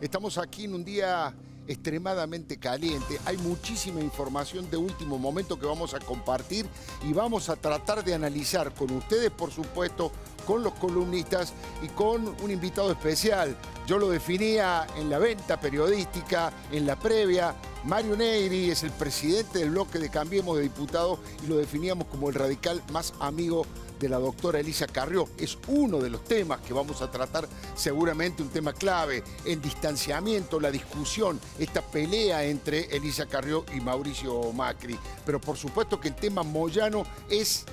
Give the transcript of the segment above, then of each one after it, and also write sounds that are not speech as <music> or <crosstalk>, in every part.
Estamos aquí en un día extremadamente caliente. Hay muchísima información de último momento que vamos a compartir y vamos a tratar de analizar con ustedes, por supuesto, con los columnistas y con un invitado especial. Yo lo definía en la venta periodística, en la previa. Mario Negri es el presidente del bloque de Cambiemos de Diputados y lo definíamos como el radical más amigo de la doctora Elisa Carrió. Es uno de los temas que vamos a tratar, seguramente un tema clave, el distanciamiento, la discusión, esta pelea entre Elisa Carrió y Mauricio Macri. Pero por supuesto que el tema Moyano es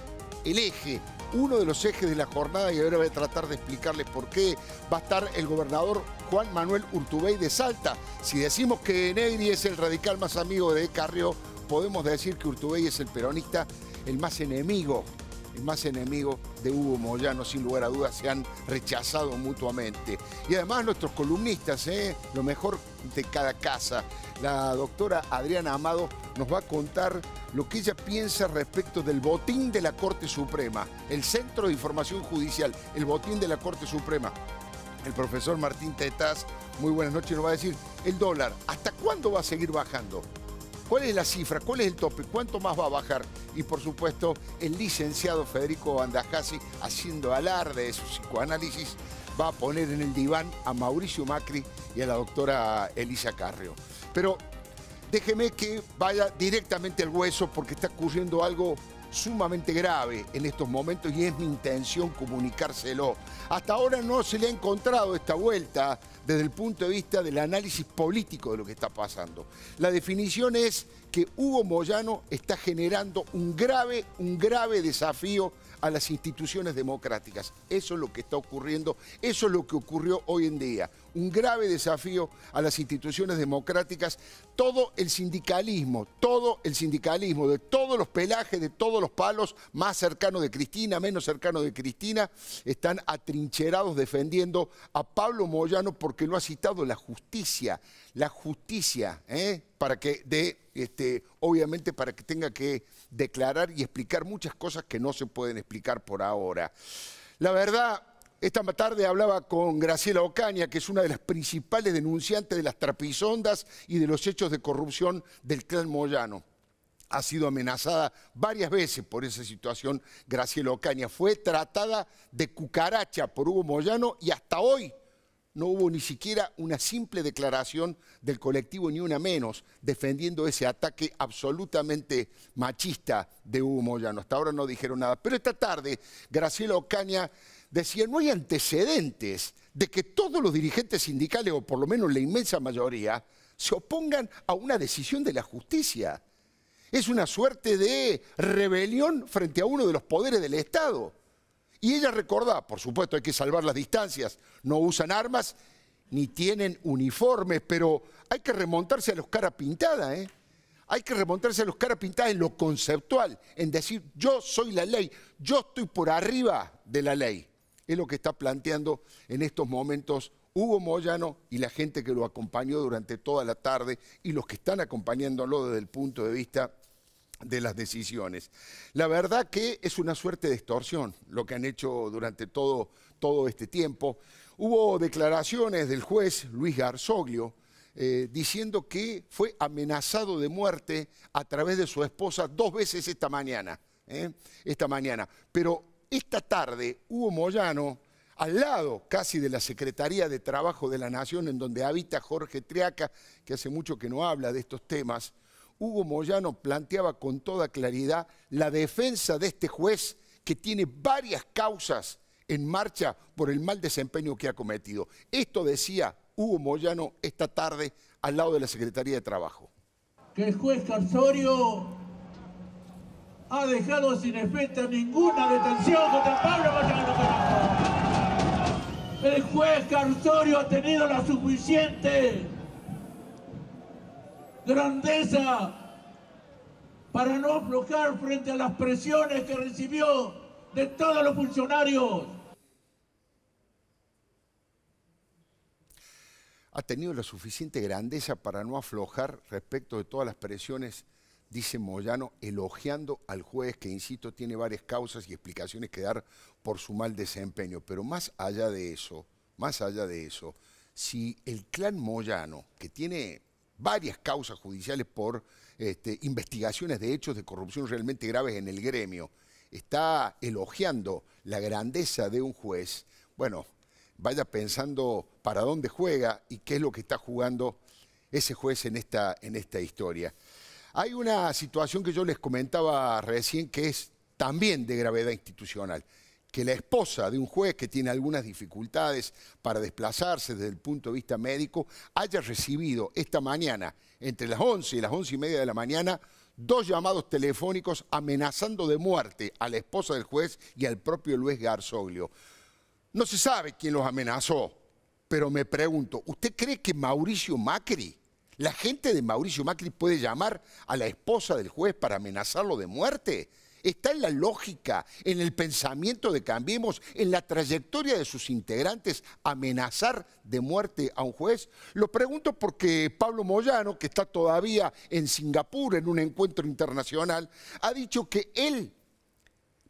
el eje uno de los ejes de la jornada y ahora voy a tratar de explicarles por qué va a estar el gobernador Juan Manuel Urtubey de Salta. Si decimos que Negri es el radical más amigo de Carrió, podemos decir que Urtubey es el peronista el más enemigo más enemigos de Hugo Moyano, sin lugar a dudas, se han rechazado mutuamente. Y además nuestros columnistas, ¿eh? lo mejor de cada casa. La doctora Adriana Amado nos va a contar lo que ella piensa respecto del botín de la Corte Suprema, el Centro de Información Judicial, el botín de la Corte Suprema. El profesor Martín Tetaz, muy buenas noches, nos va a decir, el dólar, ¿hasta cuándo va a seguir bajando? ¿Cuál es la cifra? ¿Cuál es el tope? ¿Cuánto más va a bajar? Y por supuesto, el licenciado Federico Bandajasi, haciendo alarde de su psicoanálisis, va a poner en el diván a Mauricio Macri y a la doctora Elisa Carrio. Pero déjeme que vaya directamente al hueso porque está ocurriendo algo sumamente grave en estos momentos y es mi intención comunicárselo. Hasta ahora no se le ha encontrado esta vuelta desde el punto de vista del análisis político de lo que está pasando. La definición es que Hugo Moyano está generando un grave, un grave desafío a las instituciones democráticas. Eso es lo que está ocurriendo, eso es lo que ocurrió hoy en día un grave desafío a las instituciones democráticas. Todo el sindicalismo, todo el sindicalismo, de todos los pelajes, de todos los palos, más cercano de Cristina, menos cercano de Cristina, están atrincherados defendiendo a Pablo Moyano porque lo ha citado la justicia, la justicia, ¿eh? para que de, este, obviamente para que tenga que declarar y explicar muchas cosas que no se pueden explicar por ahora. La verdad, esta tarde hablaba con Graciela Ocaña, que es una de las principales denunciantes de las trapisondas y de los hechos de corrupción del clan Moyano. Ha sido amenazada varias veces por esa situación Graciela Ocaña. Fue tratada de cucaracha por Hugo Moyano y hasta hoy no hubo ni siquiera una simple declaración del colectivo, ni una menos, defendiendo ese ataque absolutamente machista de Hugo Moyano. Hasta ahora no dijeron nada. Pero esta tarde Graciela Ocaña decía, no hay antecedentes de que todos los dirigentes sindicales, o por lo menos la inmensa mayoría, se opongan a una decisión de la justicia. Es una suerte de rebelión frente a uno de los poderes del Estado. Y ella recordaba, por supuesto hay que salvar las distancias, no usan armas ni tienen uniformes, pero hay que remontarse a los cara pintada, ¿eh? Hay que remontarse a los cara pintadas en lo conceptual, en decir yo soy la ley, yo estoy por arriba de la ley es lo que está planteando en estos momentos Hugo Moyano y la gente que lo acompañó durante toda la tarde y los que están acompañándolo desde el punto de vista de las decisiones. La verdad que es una suerte de extorsión lo que han hecho durante todo, todo este tiempo. Hubo declaraciones del juez Luis Garzoglio eh, diciendo que fue amenazado de muerte a través de su esposa dos veces esta mañana. ¿eh? Esta mañana. Pero esta tarde, Hugo Moyano, al lado casi de la Secretaría de Trabajo de la Nación, en donde habita Jorge Triaca, que hace mucho que no habla de estos temas, Hugo Moyano planteaba con toda claridad la defensa de este juez que tiene varias causas en marcha por el mal desempeño que ha cometido. Esto decía Hugo Moyano esta tarde al lado de la Secretaría de Trabajo. Que el juez ha dejado sin efecto ninguna detención contra Pablo El juez cartorio ha tenido la suficiente grandeza para no aflojar frente a las presiones que recibió de todos los funcionarios. Ha tenido la suficiente grandeza para no aflojar respecto de todas las presiones dice Moyano, elogiando al juez que, insisto, tiene varias causas y explicaciones que dar por su mal desempeño. Pero más allá de eso, más allá de eso, si el clan Moyano, que tiene varias causas judiciales por este, investigaciones de hechos de corrupción realmente graves en el gremio, está elogiando la grandeza de un juez, bueno, vaya pensando para dónde juega y qué es lo que está jugando ese juez en esta, en esta historia. Hay una situación que yo les comentaba recién que es también de gravedad institucional, que la esposa de un juez que tiene algunas dificultades para desplazarse desde el punto de vista médico haya recibido esta mañana, entre las 11 y las 11 y media de la mañana, dos llamados telefónicos amenazando de muerte a la esposa del juez y al propio Luis Garzoglio. No se sabe quién los amenazó, pero me pregunto, ¿usted cree que Mauricio Macri ¿La gente de Mauricio Macri puede llamar a la esposa del juez para amenazarlo de muerte? Está en la lógica, en el pensamiento de Cambiemos, en la trayectoria de sus integrantes amenazar de muerte a un juez. Lo pregunto porque Pablo Moyano, que está todavía en Singapur en un encuentro internacional, ha dicho que él,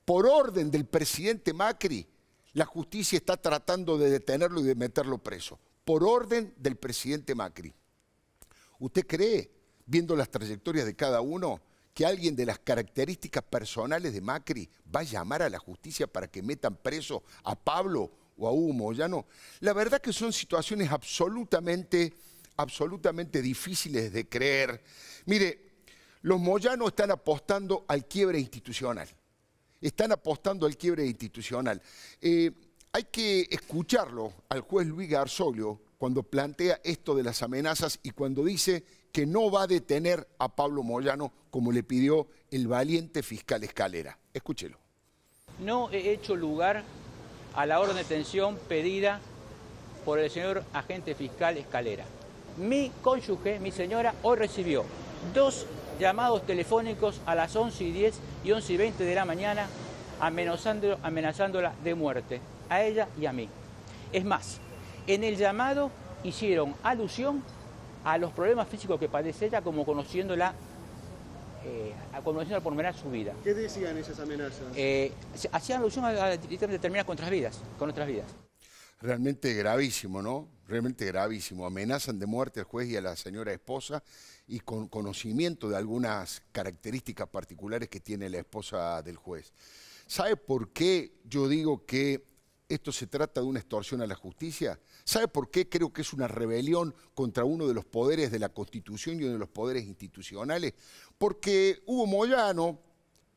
por orden del presidente Macri, la justicia está tratando de detenerlo y de meterlo preso. Por orden del presidente Macri. ¿Usted cree, viendo las trayectorias de cada uno, que alguien de las características personales de Macri va a llamar a la justicia para que metan preso a Pablo o a Hugo Moyano? La verdad que son situaciones absolutamente, absolutamente difíciles de creer. Mire, los Moyanos están apostando al quiebre institucional. Están apostando al quiebre institucional. Eh, hay que escucharlo al juez Luis Garzoglio, cuando plantea esto de las amenazas y cuando dice que no va a detener a Pablo Moyano como le pidió el valiente fiscal Escalera. Escúchelo. No he hecho lugar a la orden de detención pedida por el señor agente fiscal Escalera. Mi cónyuge, mi señora, hoy recibió dos llamados telefónicos a las 11 y 10 y 11 y 20 de la mañana amenazándola de muerte, a ella y a mí. Es más, en el llamado hicieron alusión a los problemas físicos que padece ella, como conociéndola, eh, conociendo por primera su vida. ¿Qué decían esas amenazas? Eh, hacían alusión a, a, determinadas vidas, con otras vidas. Realmente gravísimo, ¿no? Realmente gravísimo. Amenazan de muerte al juez y a la señora esposa y con conocimiento de algunas características particulares que tiene la esposa del juez. ¿Sabe por qué yo digo que esto se trata de una extorsión a la justicia? ¿Sabe por qué? Creo que es una rebelión contra uno de los poderes de la Constitución y uno de los poderes institucionales. Porque Hugo Moyano,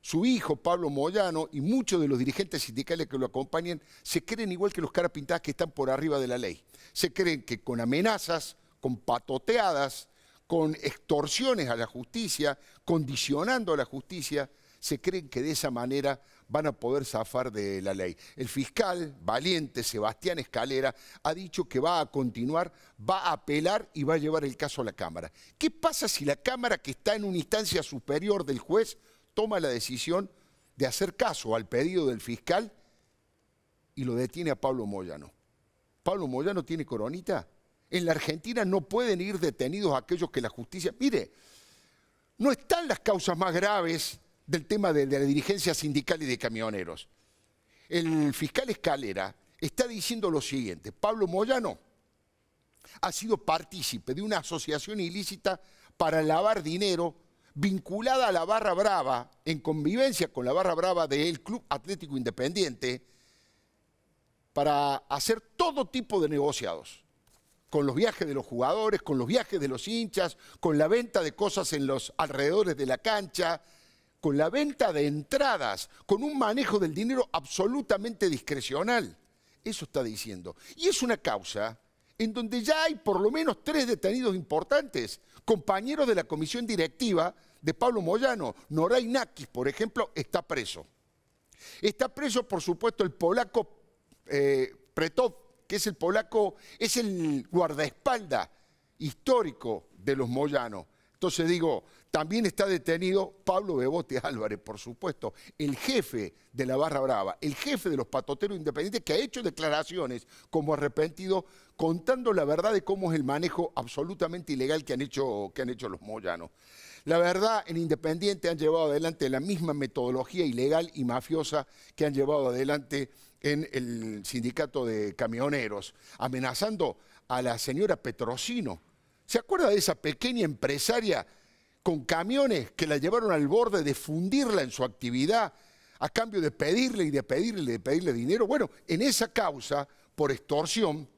su hijo Pablo Moyano y muchos de los dirigentes sindicales que lo acompañan se creen igual que los caras que están por arriba de la ley. Se creen que con amenazas, con patoteadas, con extorsiones a la justicia, condicionando a la justicia, se creen que de esa manera van a poder zafar de la ley. El fiscal valiente Sebastián Escalera ha dicho que va a continuar, va a apelar y va a llevar el caso a la Cámara. ¿Qué pasa si la Cámara, que está en una instancia superior del juez, toma la decisión de hacer caso al pedido del fiscal y lo detiene a Pablo Moyano? ¿Pablo Moyano tiene coronita? En la Argentina no pueden ir detenidos aquellos que la justicia... Mire, no están las causas más graves del tema de, la dirigencia sindical y de camioneros. El fiscal Escalera está diciendo lo siguiente, Pablo Moyano ha sido partícipe de una asociación ilícita para lavar dinero vinculada a la Barra Brava, en convivencia con la Barra Brava del Club Atlético Independiente, para hacer todo tipo de negociados, con los viajes de los jugadores, con los viajes de los hinchas, con la venta de cosas en los alrededores de la cancha, con la venta de entradas, con un manejo del dinero absolutamente discrecional. Eso está diciendo. Y es una causa en donde ya hay por lo menos tres detenidos importantes, compañeros de la comisión directiva de Pablo Moyano. Noray Nakis, por ejemplo, está preso. Está preso, por supuesto, el polaco eh, Pretov, que es el polaco, es el guardaespalda histórico de los Moyano. Entonces digo, también está detenido Pablo Bebote Álvarez, por supuesto, el jefe de la Barra Brava, el jefe de los patoteros independientes, que ha hecho declaraciones como arrepentido, contando la verdad de cómo es el manejo absolutamente ilegal que han hecho, que han hecho los moyanos. La verdad, en Independiente han llevado adelante la misma metodología ilegal y mafiosa que han llevado adelante en el sindicato de camioneros, amenazando a la señora Petrosino. ¿Se acuerda de esa pequeña empresaria? con camiones que la llevaron al borde de fundirla en su actividad a cambio de pedirle y de pedirle de pedirle dinero. Bueno, en esa causa, por extorsión,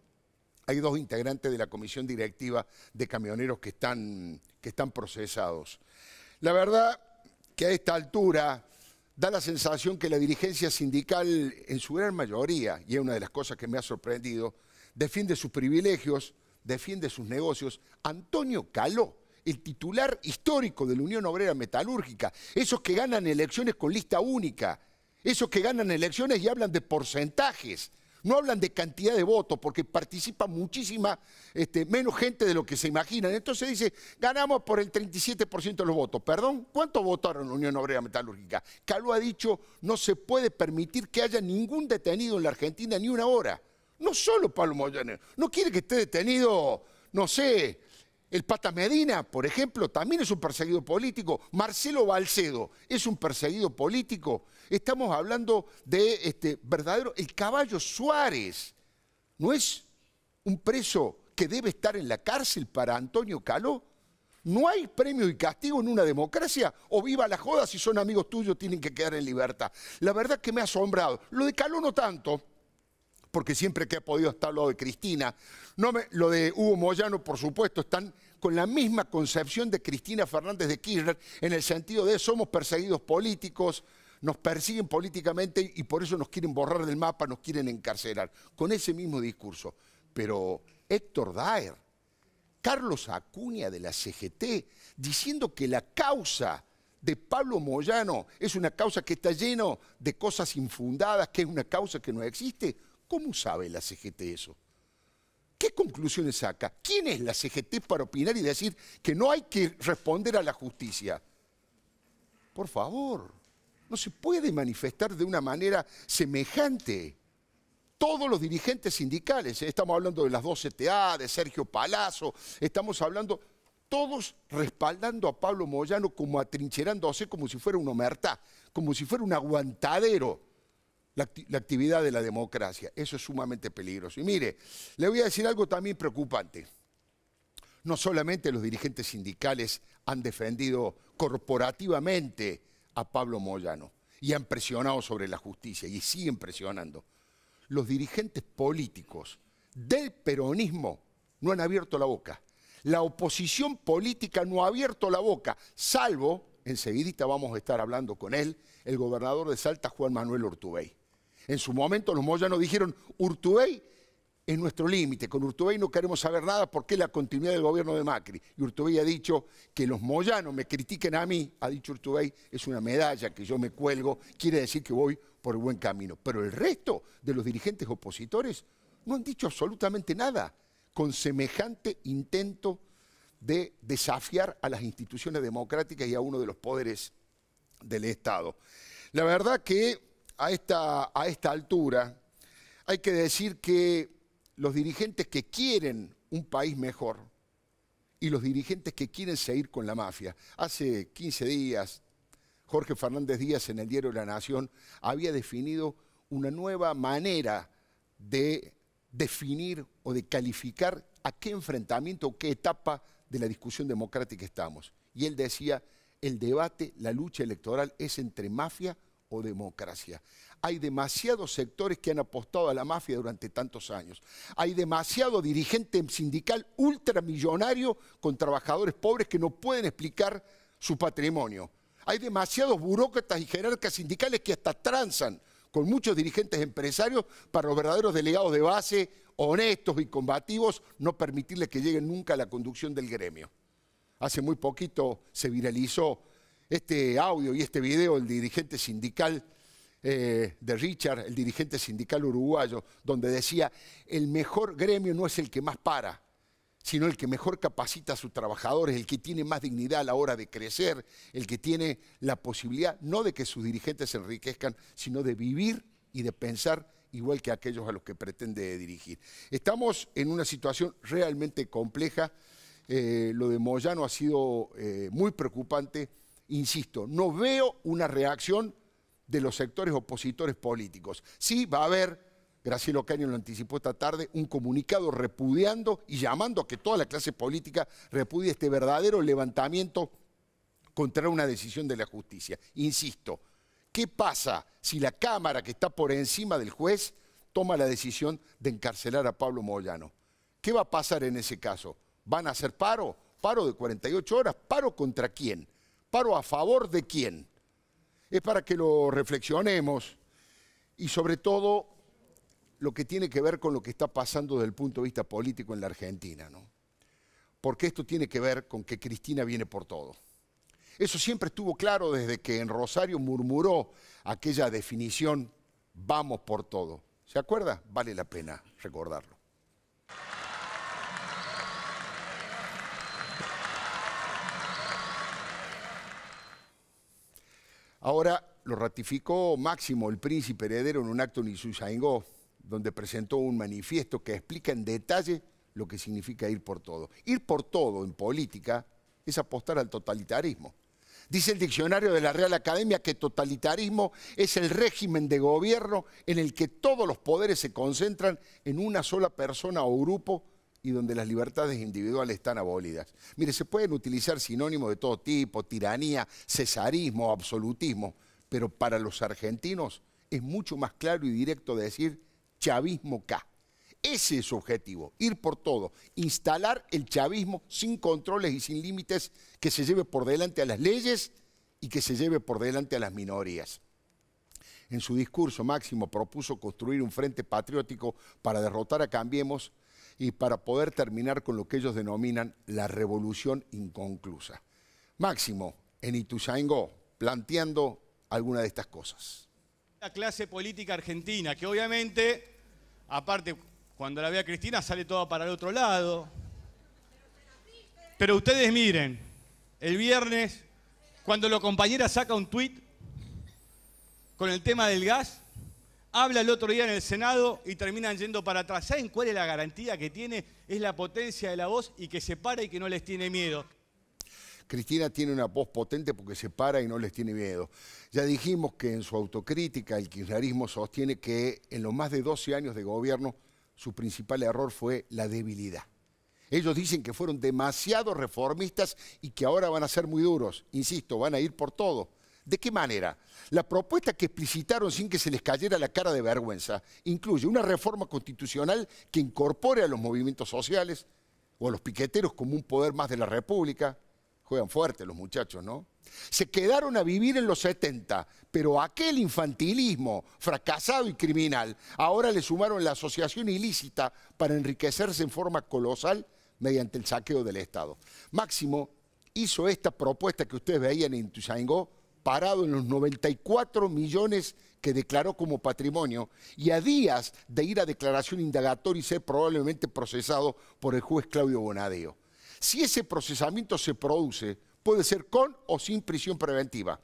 hay dos integrantes de la comisión directiva de camioneros que están, que están procesados. La verdad que a esta altura da la sensación que la dirigencia sindical, en su gran mayoría, y es una de las cosas que me ha sorprendido, defiende sus privilegios, defiende sus negocios. Antonio Caló, el titular histórico de la Unión Obrera Metalúrgica, esos que ganan elecciones con lista única, esos que ganan elecciones y hablan de porcentajes, no hablan de cantidad de votos, porque participa muchísima este, menos gente de lo que se imaginan. Entonces dice, ganamos por el 37% de los votos. Perdón, ¿cuántos votaron la Unión Obrera Metalúrgica? Calú ha dicho, no se puede permitir que haya ningún detenido en la Argentina ni una hora. No solo Pablo Moyano, no quiere que esté detenido, no sé, el Pata Medina, por ejemplo, también es un perseguido político. Marcelo Balcedo es un perseguido político. Estamos hablando de este verdadero. El caballo Suárez no es un preso que debe estar en la cárcel para Antonio Caló. No hay premio y castigo en una democracia. O viva la joda, si son amigos tuyos tienen que quedar en libertad. La verdad que me ha asombrado. Lo de Caló no tanto porque siempre que ha podido estar lado de Cristina. No me, lo de Hugo Moyano, por supuesto, están con la misma concepción de Cristina Fernández de Kirchner, en el sentido de somos perseguidos políticos, nos persiguen políticamente y por eso nos quieren borrar del mapa, nos quieren encarcelar, con ese mismo discurso. Pero Héctor Daer, Carlos Acuña de la CGT, diciendo que la causa de Pablo Moyano es una causa que está lleno de cosas infundadas, que es una causa que no existe, ¿cómo sabe la CGT eso? ¿Qué conclusiones saca? ¿Quién es la CGT para opinar y decir que no hay que responder a la justicia? Por favor, no se puede manifestar de una manera semejante. Todos los dirigentes sindicales, eh, estamos hablando de las dos CTA, de Sergio Palazzo, estamos hablando, todos respaldando a Pablo Moyano como atrincherándose como si fuera un omerta, como si fuera un aguantadero la, actividad de la democracia. Eso es sumamente peligroso. Y mire, le voy a decir algo también preocupante. No solamente los dirigentes sindicales han defendido corporativamente a Pablo Moyano y han presionado sobre la justicia y siguen presionando. Los dirigentes políticos del peronismo no han abierto la boca. La oposición política no ha abierto la boca, salvo, enseguidita vamos a estar hablando con él, el gobernador de Salta, Juan Manuel Ortubey. En su momento los moyanos dijeron, Urtubey es nuestro límite, con Urtubey no queremos saber nada porque es la continuidad del gobierno de Macri. Y Urtubey ha dicho que los moyanos me critiquen a mí, ha dicho Urtubey, es una medalla que yo me cuelgo, quiere decir que voy por el buen camino. Pero el resto de los dirigentes opositores no han dicho absolutamente nada con semejante intento de desafiar a las instituciones democráticas y a uno de los poderes del Estado. La verdad que a esta, altura, hay que decir que los dirigentes que quieren un país mejor y los dirigentes que quieren seguir con la mafia. Hace 15 días, Jorge Fernández Díaz en el diario La Nación había definido una nueva manera de definir o de calificar a qué enfrentamiento o qué etapa de la discusión democrática estamos. Y él decía, el debate, la lucha electoral es entre mafia democracia. Hay demasiados sectores que han apostado a la mafia durante tantos años. Hay demasiado dirigente sindical ultramillonario con trabajadores pobres que no pueden explicar su patrimonio. Hay demasiados burócratas y jerarcas sindicales que hasta transan con muchos dirigentes empresarios para los verdaderos delegados de base, honestos y combativos, no permitirles que lleguen nunca a la conducción del gremio. Hace muy poquito se viralizó este audio y este video el dirigente sindical eh, de Richard, el dirigente sindical uruguayo, donde decía, el mejor gremio no es el que más para, sino el que mejor capacita a sus trabajadores, el que tiene más dignidad a la hora de crecer, el que tiene la posibilidad no de que sus dirigentes se enriquezcan, sino de vivir y de pensar igual que aquellos a los que pretende dirigir. Estamos en una situación realmente compleja. Eh, lo de Moyano ha sido eh, muy preocupante insisto, no veo una reacción de los sectores opositores políticos. Sí va a haber, Graciela Ocaño lo anticipó esta tarde, un comunicado repudiando y llamando a que toda la clase política repudie este verdadero levantamiento contra una decisión de la justicia. Insisto, ¿qué pasa si la Cámara que está por encima del juez toma la decisión de encarcelar a Pablo Moyano? ¿Qué va a pasar en ese caso? ¿Van a hacer paro? ¿Paro de 48 horas? ¿Paro contra quién? ¿Paro a favor de quién? Es para que lo reflexionemos y sobre todo lo que tiene que ver con lo que está pasando desde el punto de vista político en la Argentina, ¿no? Porque esto tiene que ver con que Cristina viene por todo. Eso siempre estuvo claro desde que en Rosario murmuró aquella definición, vamos por todo. ¿Se acuerda? Vale la pena recordarlo. Ahora lo ratificó Máximo, el príncipe heredero, en un acto en Isuzaingó, donde presentó un manifiesto que explica en detalle lo que significa ir por todo. Ir por todo en política es apostar al totalitarismo. Dice el diccionario de la Real Academia que totalitarismo es el régimen de gobierno en el que todos los poderes se concentran en una sola persona o grupo y donde las libertades individuales están abolidas. Mire, se pueden utilizar sinónimos de todo tipo, tiranía, cesarismo, absolutismo, pero para los argentinos es mucho más claro y directo decir chavismo K. Ese es su objetivo, ir por todo, instalar el chavismo sin controles y sin límites que se lleve por delante a las leyes y que se lleve por delante a las minorías. En su discurso, Máximo propuso construir un frente patriótico para derrotar a Cambiemos, y para poder terminar con lo que ellos denominan la revolución inconclusa. Máximo, en Ituzaingó, planteando alguna de estas cosas. La clase política argentina, que obviamente, aparte, cuando la vea Cristina sale toda para el otro lado. Pero ustedes miren, el viernes, cuando la compañera saca un tuit con el tema del gas, habla el otro día en el Senado y terminan yendo para atrás. ¿Saben cuál es la garantía que tiene? Es la potencia de la voz y que se para y que no les tiene miedo. Cristina tiene una voz potente porque se para y no les tiene miedo. Ya dijimos que en su autocrítica el kirchnerismo sostiene que en los más de 12 años de gobierno su principal error fue la debilidad. Ellos dicen que fueron demasiado reformistas y que ahora van a ser muy duros. Insisto, van a ir por todo. ¿De qué manera? La propuesta que explicitaron sin que se les cayera la cara de vergüenza incluye una reforma constitucional que incorpore a los movimientos sociales o a los piqueteros como un poder más de la República. Juegan fuerte los muchachos, ¿no? Se quedaron a vivir en los 70, pero aquel infantilismo fracasado y criminal ahora le sumaron la asociación ilícita para enriquecerse en forma colosal mediante el saqueo del Estado. Máximo hizo esta propuesta que ustedes veían en Tuzaingó parado en los 94 millones que declaró como patrimonio y a días de ir a declaración indagatoria y ser probablemente procesado por el juez Claudio Bonadeo. Si ese procesamiento se produce, puede ser con o sin prisión preventiva.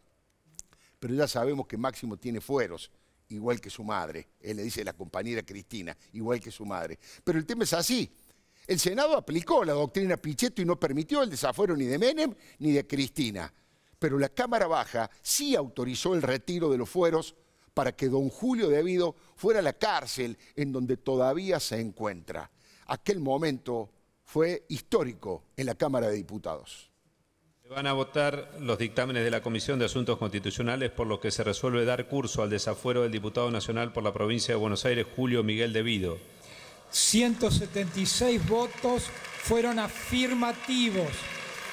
Pero ya sabemos que Máximo tiene fueros, igual que su madre. Él le dice la compañera Cristina, igual que su madre. Pero el tema es así. El Senado aplicó la doctrina Pichetto y no permitió el desafuero ni de Menem ni de Cristina pero la Cámara Baja sí autorizó el retiro de los fueros para que don Julio de fuera a la cárcel en donde todavía se encuentra. Aquel momento fue histórico en la Cámara de Diputados. Se van a votar los dictámenes de la Comisión de Asuntos Constitucionales por los que se resuelve dar curso al desafuero del diputado nacional por la provincia de Buenos Aires, Julio Miguel de Vido. 176 votos fueron afirmativos.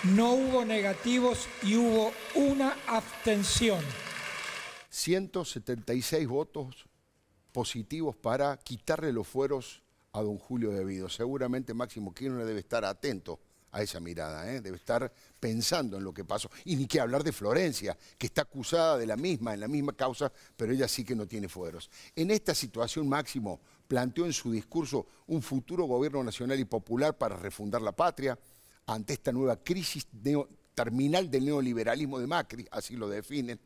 No hubo negativos y hubo una abstención. 176 votos positivos para quitarle los fueros a don Julio Debido. Seguramente Máximo Kirchner debe estar atento a esa mirada, ¿eh? debe estar pensando en lo que pasó. Y ni que hablar de Florencia, que está acusada de la misma, en la misma causa, pero ella sí que no tiene fueros. En esta situación, Máximo planteó en su discurso un futuro gobierno nacional y popular para refundar la patria, ante esta nueva crisis terminal del neoliberalismo de Macri, así lo definen.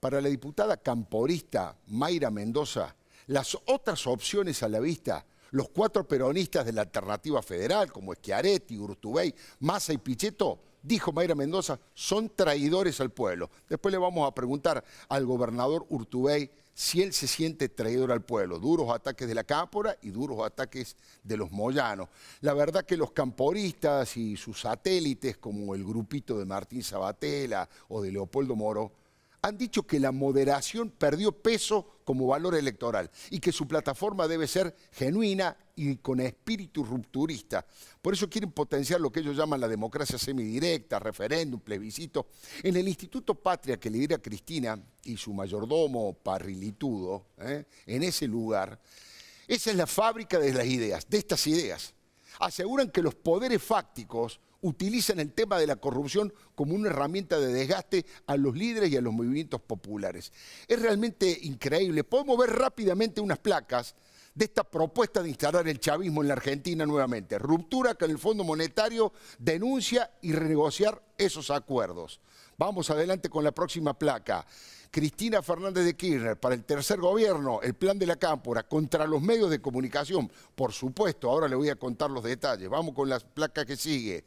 Para la diputada camporista Mayra Mendoza, las otras opciones a la vista, los cuatro peronistas de la alternativa federal, como Schiaretti, Urtubey, Massa y Pichetto, dijo Mayra Mendoza, son traidores al pueblo. Después le vamos a preguntar al gobernador Urtubey si él se siente traidor al pueblo. Duros ataques de la cápora y duros ataques de los moyanos. La verdad que los camporistas y sus satélites, como el grupito de Martín Sabatella o de Leopoldo Moro, han dicho que la moderación perdió peso como valor electoral y que su plataforma debe ser genuina y con espíritu rupturista. Por eso quieren potenciar lo que ellos llaman la democracia semidirecta, referéndum, plebiscito. En el Instituto Patria que lidera Cristina y su mayordomo parrilitudo, ¿eh? en ese lugar, esa es la fábrica de las ideas, de estas ideas. Aseguran que los poderes fácticos utilizan el tema de la corrupción como una herramienta de desgaste a los líderes y a los movimientos populares. Es realmente increíble. Podemos ver rápidamente unas placas de esta propuesta de instalar el chavismo en la Argentina nuevamente. Ruptura con el Fondo Monetario, denuncia y renegociar esos acuerdos. Vamos adelante con la próxima placa. Cristina Fernández de Kirchner, para el tercer gobierno, el plan de la cámpora contra los medios de comunicación. Por supuesto, ahora le voy a contar los detalles. Vamos con la placa que sigue.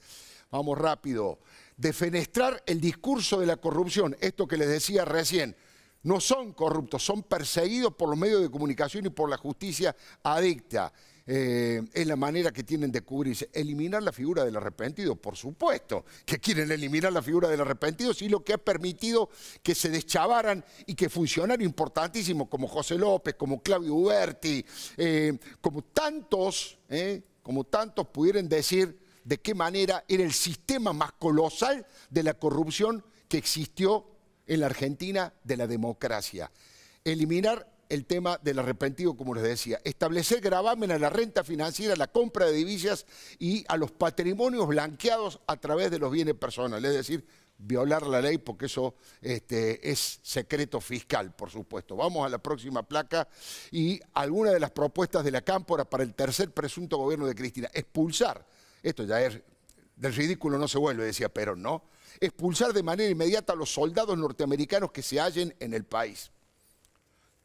Vamos rápido. Defenestrar el discurso de la corrupción, esto que les decía recién. No son corruptos, son perseguidos por los medios de comunicación y por la justicia adicta. Eh, es la manera que tienen de cubrirse. Eliminar la figura del arrepentido, por supuesto, que quieren eliminar la figura del arrepentido, sí lo que ha permitido que se deschavaran y que funcionarios importantísimos como José López, como Claudio Uberti, eh, como tantos, eh, como tantos pudieran decir, de qué manera era el sistema más colosal de la corrupción que existió en la Argentina de la democracia. Eliminar el tema del arrepentido, como les decía, establecer gravamen a la renta financiera, a la compra de divisas y a los patrimonios blanqueados a través de los bienes personales, es decir, violar la ley porque eso este, es secreto fiscal, por supuesto. Vamos a la próxima placa y alguna de las propuestas de la Cámpora para el tercer presunto gobierno de Cristina, expulsar esto ya es, del ridículo no se vuelve, decía Perón, ¿no? Expulsar de manera inmediata a los soldados norteamericanos que se hallen en el país.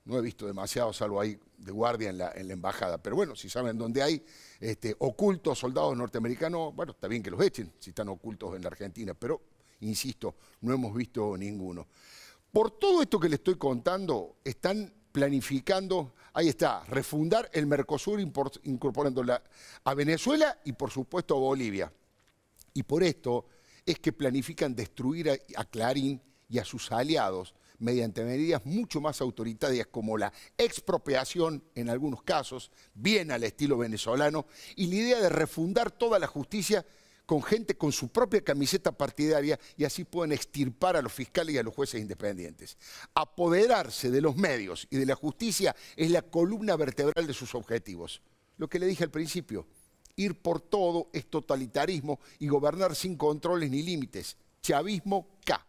No he visto demasiado, salvo ahí de guardia en la, embajada. Pero bueno, si saben dónde hay este, ocultos soldados norteamericanos, bueno, está bien que los echen si están ocultos en la Argentina, pero insisto, no hemos visto ninguno. Por todo esto que le estoy contando, están planificando, ahí está, refundar el Mercosur incorporándola a Venezuela y por supuesto a Bolivia. Y por esto es que planifican destruir a, a Clarín y a sus aliados mediante medidas mucho más autoritarias como la expropiación en algunos casos, bien al estilo venezolano, y la idea de refundar toda la justicia con gente con su propia camiseta partidaria y así pueden extirpar a los fiscales y a los jueces independientes. Apoderarse de los medios y de la justicia es la columna vertebral de sus objetivos. Lo que le dije al principio, ir por todo es totalitarismo y gobernar sin controles ni límites. Chavismo K.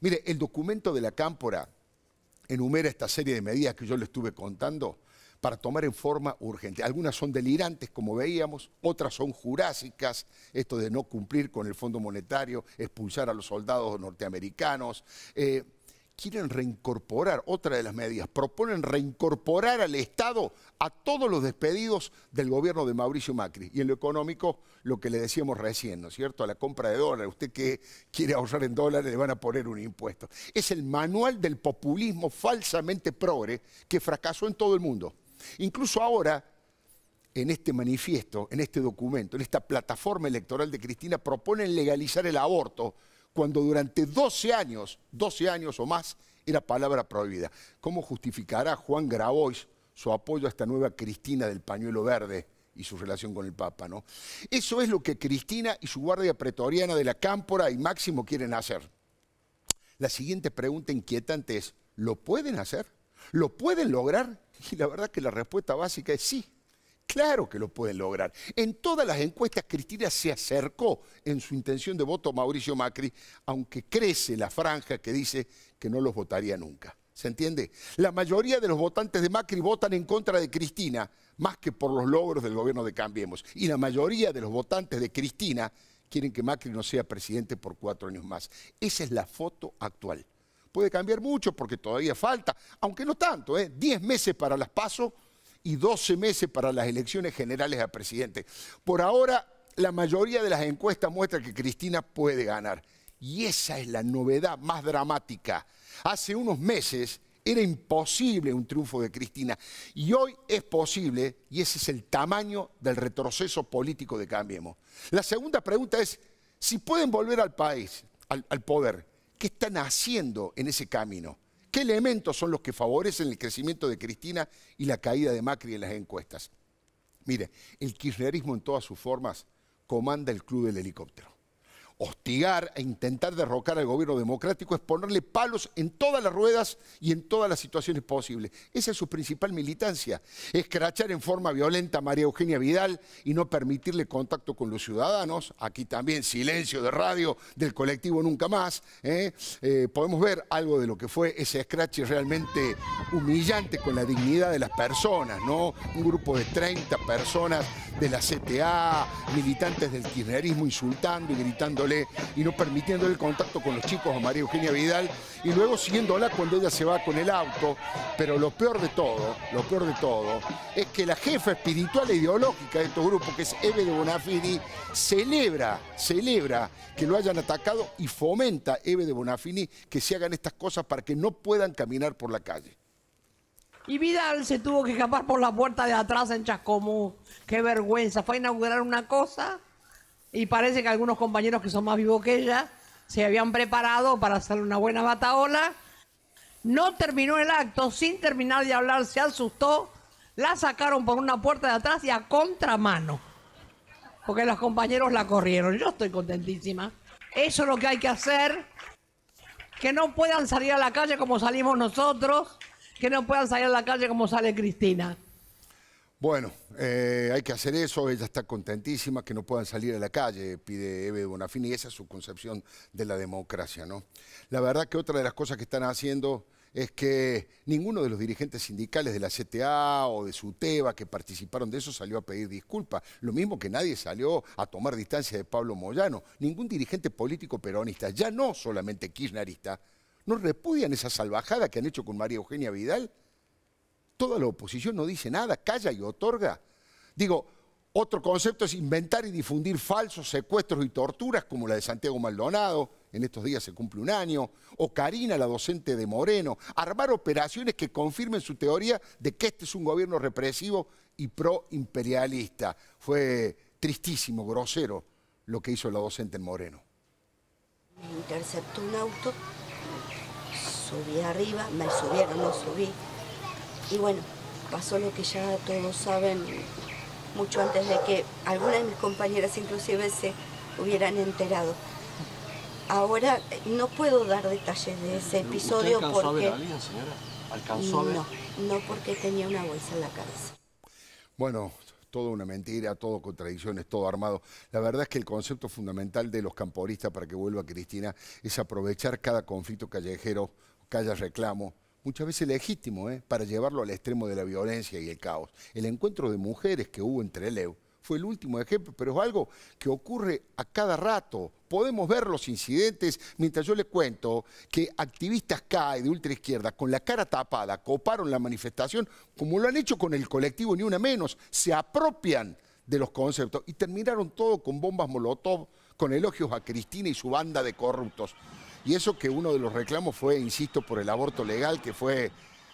Mire, el documento de la Cámpora enumera esta serie de medidas que yo le estuve contando para tomar en forma urgente. Algunas son delirantes, como veíamos, otras son jurásicas, esto de no cumplir con el Fondo Monetario, expulsar a los soldados norteamericanos. Eh, quieren reincorporar, otra de las medidas, proponen reincorporar al Estado a todos los despedidos del gobierno de Mauricio Macri. Y en lo económico, lo que le decíamos recién, ¿no es cierto? A la compra de dólares, usted que quiere ahorrar en dólares le van a poner un impuesto. Es el manual del populismo falsamente progre que fracasó en todo el mundo. Incluso ahora, en este manifiesto, en este documento, en esta plataforma electoral de Cristina, proponen legalizar el aborto cuando durante 12 años, 12 años o más, era palabra prohibida. ¿Cómo justificará Juan Grabois su apoyo a esta nueva Cristina del pañuelo verde? y su relación con el Papa, ¿no? Eso es lo que Cristina y su guardia pretoriana de la Cámpora y Máximo quieren hacer. La siguiente pregunta inquietante es, ¿lo pueden hacer? ¿Lo pueden lograr? Y la verdad que la respuesta básica es sí. Claro que lo pueden lograr. En todas las encuestas, Cristina se acercó en su intención de voto a Mauricio Macri, aunque crece la franja que dice que no los votaría nunca. ¿Se entiende? La mayoría de los votantes de Macri votan en contra de Cristina, más que por los logros del gobierno de Cambiemos. Y la mayoría de los votantes de Cristina quieren que Macri no sea presidente por cuatro años más. Esa es la foto actual puede cambiar mucho porque todavía falta, aunque no tanto, ¿eh? 10 meses para las PASO y 12 meses para las elecciones generales a presidente. Por ahora, la mayoría de las encuestas muestra que Cristina puede ganar. Y esa es la novedad más dramática. Hace unos meses era imposible un triunfo de Cristina y hoy es posible y ese es el tamaño del retroceso político de Cambiemos. La segunda pregunta es si pueden volver al país, al poder. ¿Qué están haciendo en ese camino? ¿Qué elementos son los que favorecen el crecimiento de Cristina y la caída de Macri en las encuestas? Mire, el kirchnerismo en todas sus formas comanda el club del helicóptero. Ligar, e intentar derrocar al gobierno democrático es ponerle palos en todas las ruedas y en todas las situaciones posibles. Esa es su principal militancia, escrachar en forma violenta a María Eugenia Vidal y no permitirle contacto con los ciudadanos. Aquí también silencio de radio del colectivo Nunca Más. ¿eh? Eh, podemos ver algo de lo que fue ese escrache realmente humillante con la dignidad de las personas, ¿no? Un grupo de 30 personas de la CTA, militantes del kirchnerismo insultando y gritándole y no permitiendo el contacto con los chicos a María Eugenia Vidal y luego siguiéndola cuando ella se va con el auto. Pero lo peor de todo, lo peor de todo, es que la jefa espiritual e ideológica de estos grupos, que es Eve de Bonafini, celebra, celebra que lo hayan atacado y fomenta Eve de Bonafini que se hagan estas cosas para que no puedan caminar por la calle. Y Vidal se tuvo que escapar por la puerta de atrás en Chascomú. Qué vergüenza. Fue a inaugurar una cosa y parece que algunos compañeros que son más vivos que ella se habían preparado para hacer una buena bataola. No terminó el acto, sin terminar de hablar, se asustó, la sacaron por una puerta de atrás y a contramano, porque los compañeros la corrieron. Yo estoy contentísima. Eso es lo que hay que hacer, que no puedan salir a la calle como salimos nosotros, que no puedan salir a la calle como sale Cristina. Bueno, eh, hay que hacer eso, ella está contentísima que no puedan salir a la calle, pide Eve Bonafini, y esa es su concepción de la democracia, ¿no? La verdad que otra de las cosas que están haciendo es que ninguno de los dirigentes sindicales de la CTA o de SUTEBA que participaron de eso salió a pedir disculpas, lo mismo que nadie salió a tomar distancia de Pablo Moyano, ningún dirigente político peronista, ya no solamente kirchnerista, no repudian esa salvajada que han hecho con María Eugenia Vidal toda la oposición no dice nada, calla y otorga. Digo, otro concepto es inventar y difundir falsos secuestros y torturas, como la de Santiago Maldonado, en estos días se cumple un año, o Karina, la docente de Moreno, armar operaciones que confirmen su teoría de que este es un gobierno represivo y proimperialista. Fue tristísimo, grosero, lo que hizo la docente en Moreno. interceptó un auto, subí arriba, me subieron, no subí. Y bueno, pasó lo que ya todos saben, mucho antes de que algunas de mis compañeras inclusive se hubieran enterado. Ahora no puedo dar detalles de ese episodio alcanzó porque... A ver alguien, señora? ¿Alcanzó No, no porque tenía una bolsa en la cabeza. Bueno, toda una mentira, todo contradicciones, todo armado. La verdad es que el concepto fundamental de los camporistas para que vuelva Cristina es aprovechar cada conflicto callejero, cada reclamo, muchas veces legítimo, ¿eh? para llevarlo al extremo de la violencia y el caos. El encuentro de mujeres que hubo entre Trelew fue el último ejemplo, pero es algo que ocurre a cada rato. Podemos ver los incidentes mientras yo le cuento que activistas CAE de ultraizquierda con la cara tapada coparon la manifestación, como lo han hecho con el colectivo Ni Una Menos, se apropian de los conceptos y terminaron todo con bombas molotov, con elogios a Cristina y su banda de corruptos. Y eso que uno de los reclamos fue, insisto, por el aborto legal, que fue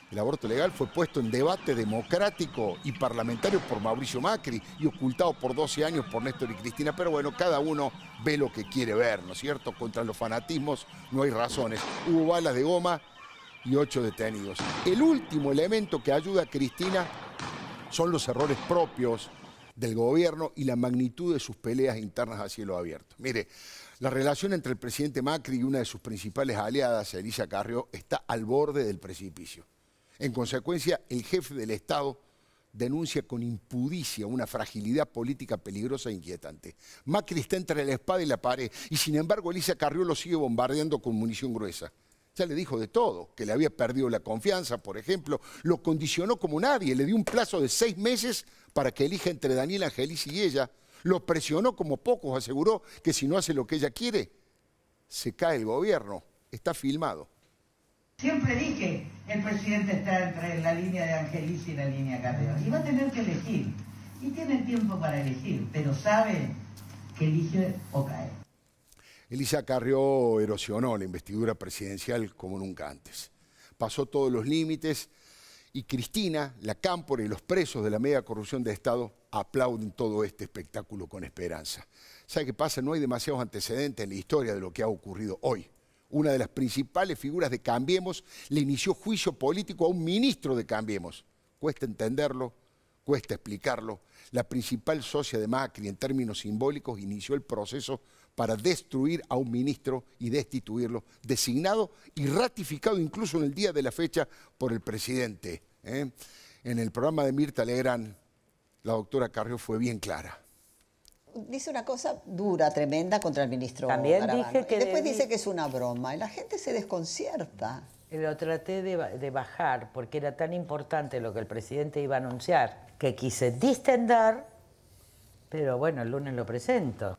el aborto legal fue puesto en debate democrático y parlamentario por Mauricio Macri y ocultado por 12 años por Néstor y Cristina. Pero bueno, cada uno ve lo que quiere ver, ¿no es cierto? Contra los fanatismos no hay razones. Hubo balas de goma y ocho detenidos. El último elemento que ayuda a Cristina son los errores propios del gobierno y la magnitud de sus peleas internas a cielo abierto. Mire, la relación entre el presidente Macri y una de sus principales aliadas, Elisa Carrió, está al borde del precipicio. En consecuencia, el jefe del Estado denuncia con impudicia una fragilidad política peligrosa e inquietante. Macri está entre la espada y la pared y sin embargo Elisa Carrió lo sigue bombardeando con munición gruesa. Ya le dijo de todo, que le había perdido la confianza, por ejemplo, lo condicionó como nadie, le dio un plazo de seis meses para que elija entre Daniel Angelis y ella, lo presionó como pocos, aseguró que si no hace lo que ella quiere, se cae el gobierno. Está filmado. Siempre dije, el presidente está entre la línea de Angelis y la línea Carrió. Y va a tener que elegir. Y tiene tiempo para elegir, pero sabe que elige o cae. Elisa Carrió erosionó la investidura presidencial como nunca antes. Pasó todos los límites y Cristina, la cámpora y los presos de la media corrupción de Estado aplauden todo este espectáculo con esperanza. ¿Sabe qué pasa? No hay demasiados antecedentes en la historia de lo que ha ocurrido hoy. Una de las principales figuras de Cambiemos le inició juicio político a un ministro de Cambiemos. Cuesta entenderlo, cuesta explicarlo. La principal socia de Macri, en términos simbólicos, inició el proceso para destruir a un ministro y destituirlo, designado y ratificado incluso en el día de la fecha por el presidente. ¿eh? En el programa de Mirta Legrand, la doctora Carrió fue bien clara. Dice una cosa dura, tremenda contra el ministro También dije que... después dice que es una broma y la gente se desconcierta. Lo traté de, de, bajar porque era tan importante lo que el presidente iba a anunciar que quise distender, pero bueno, el lunes lo presento.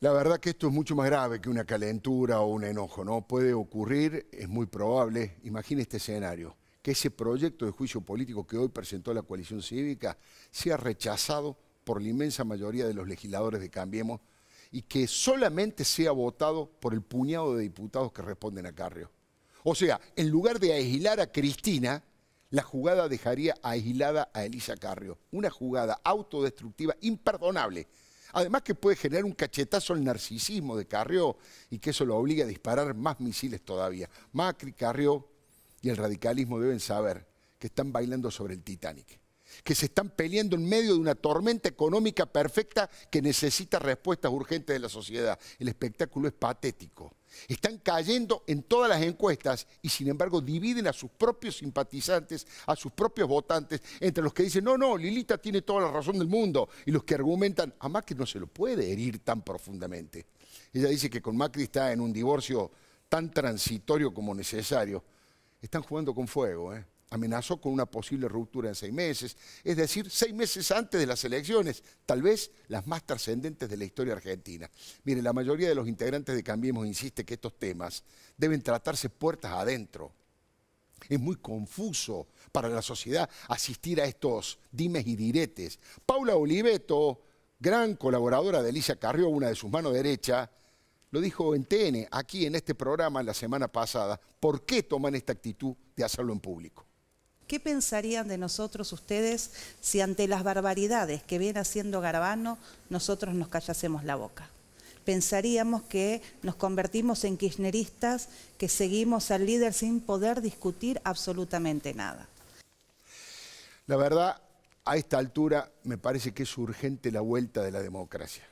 La verdad que esto es mucho más grave que una calentura o un enojo, ¿no? Puede ocurrir, es muy probable. Imagina este escenario que ese proyecto de juicio político que hoy presentó la coalición cívica sea rechazado por la inmensa mayoría de los legisladores de Cambiemos y que solamente sea votado por el puñado de diputados que responden a Carrio. O sea, en lugar de aislar a Cristina, la jugada dejaría aislada a Elisa Carrió. Una jugada autodestructiva imperdonable. Además que puede generar un cachetazo al narcisismo de Carrió y que eso lo obliga a disparar más misiles todavía. Macri, Carrió, y el radicalismo deben saber que están bailando sobre el Titanic, que se están peleando en medio de una tormenta económica perfecta que necesita respuestas urgentes de la sociedad. El espectáculo es patético. Están cayendo en todas las encuestas y sin embargo dividen a sus propios simpatizantes, a sus propios votantes, entre los que dicen, no, no, Lilita tiene toda la razón del mundo, y los que argumentan, a Macri no se lo puede herir tan profundamente. Ella dice que con Macri está en un divorcio tan transitorio como necesario, están jugando con fuego. ¿eh? Amenazó con una posible ruptura en seis meses, es decir, seis meses antes de las elecciones, tal vez las más trascendentes de la historia argentina. Mire, la mayoría de los integrantes de Cambiemos insiste que estos temas deben tratarse puertas adentro. Es muy confuso para la sociedad asistir a estos dimes y diretes. Paula Oliveto, gran colaboradora de Alicia Carrió, una de sus manos derechas, lo dijo en TN, aquí en este programa la semana pasada. ¿Por qué toman esta actitud de hacerlo en público? ¿Qué pensarían de nosotros ustedes si ante las barbaridades que viene haciendo Garabano nosotros nos callásemos la boca? Pensaríamos que nos convertimos en kirchneristas, que seguimos al líder sin poder discutir absolutamente nada. La verdad, a esta altura me parece que es urgente la vuelta de la democracia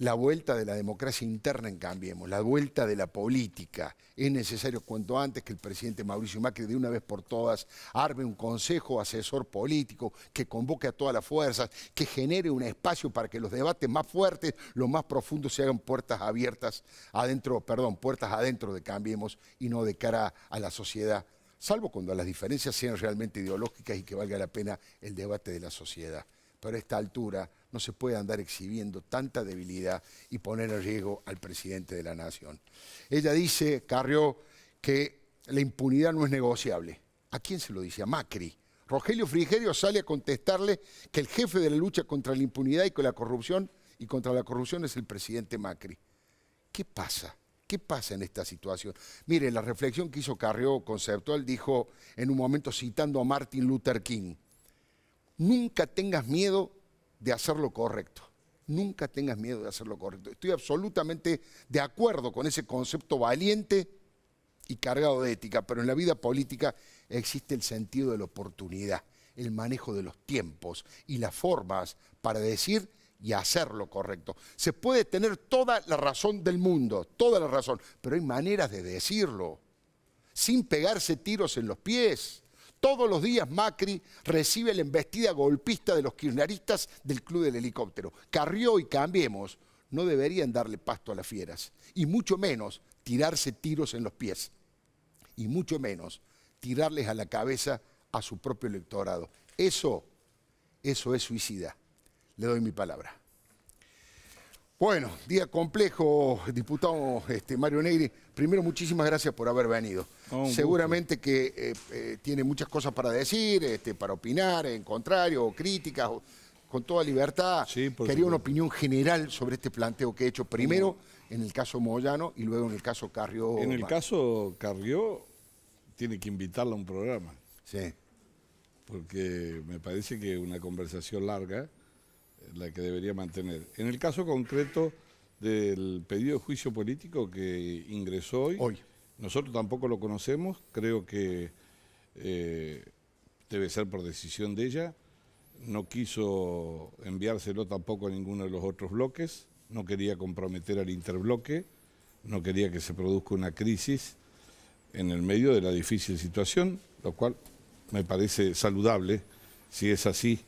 la vuelta de la democracia interna en Cambiemos, la vuelta de la política. Es necesario cuanto antes que el presidente Mauricio Macri de una vez por todas arme un consejo asesor político que convoque a todas las fuerzas, que genere un espacio para que los debates más fuertes, los más profundos se hagan puertas abiertas adentro, perdón, puertas adentro de Cambiemos y no de cara a la sociedad salvo cuando las diferencias sean realmente ideológicas y que valga la pena el debate de la sociedad. Pero a esta altura no se puede andar exhibiendo tanta debilidad y poner en riesgo al presidente de la nación. Ella dice, Carrió, que la impunidad no es negociable. ¿A quién se lo dice? A Macri. Rogelio Frigerio sale a contestarle que el jefe de la lucha contra la impunidad y la corrupción y contra la corrupción es el presidente Macri. ¿Qué pasa? ¿Qué pasa en esta situación? Mire, la reflexión que hizo Carrió Conceptual dijo en un momento citando a Martin Luther King, nunca tengas miedo de hacer lo correcto. Nunca tengas miedo de hacerlo correcto. Estoy absolutamente de acuerdo con ese concepto valiente y cargado de ética, pero en la vida política existe el sentido de la oportunidad, el manejo de los tiempos y las formas para decir y hacer lo correcto. Se puede tener toda la razón del mundo, toda la razón, pero hay maneras de decirlo, sin pegarse tiros en los pies, todos los días Macri recibe la embestida golpista de los kirchneristas del Club del Helicóptero. Carrió y Cambiemos no deberían darle pasto a las fieras, y mucho menos tirarse tiros en los pies, y mucho menos tirarles a la cabeza a su propio electorado. Eso, eso es suicida. Le doy mi palabra. Bueno, día complejo, diputado este, Mario Negri. Primero, muchísimas gracias por haber venido. Oh, Seguramente que eh, eh, tiene muchas cosas para decir, este, para opinar, en contrario, críticas, con toda libertad. Quería una opinión general sobre este planteo que he hecho primero en el caso Moyano y luego en el caso Carrió. En el caso Carrió, tiene que invitarla a un programa. Sí. Porque me parece que una conversación larga la que debería mantener. En el caso concreto del pedido de juicio político que ingresó hoy, nosotros tampoco lo conocemos, creo que eh, debe ser por decisión de ella, no quiso enviárselo tampoco a ninguno de los otros bloques, no quería comprometer al interbloque, no quería que se produzca una crisis en el medio de la difícil situación, lo cual me parece saludable si es así.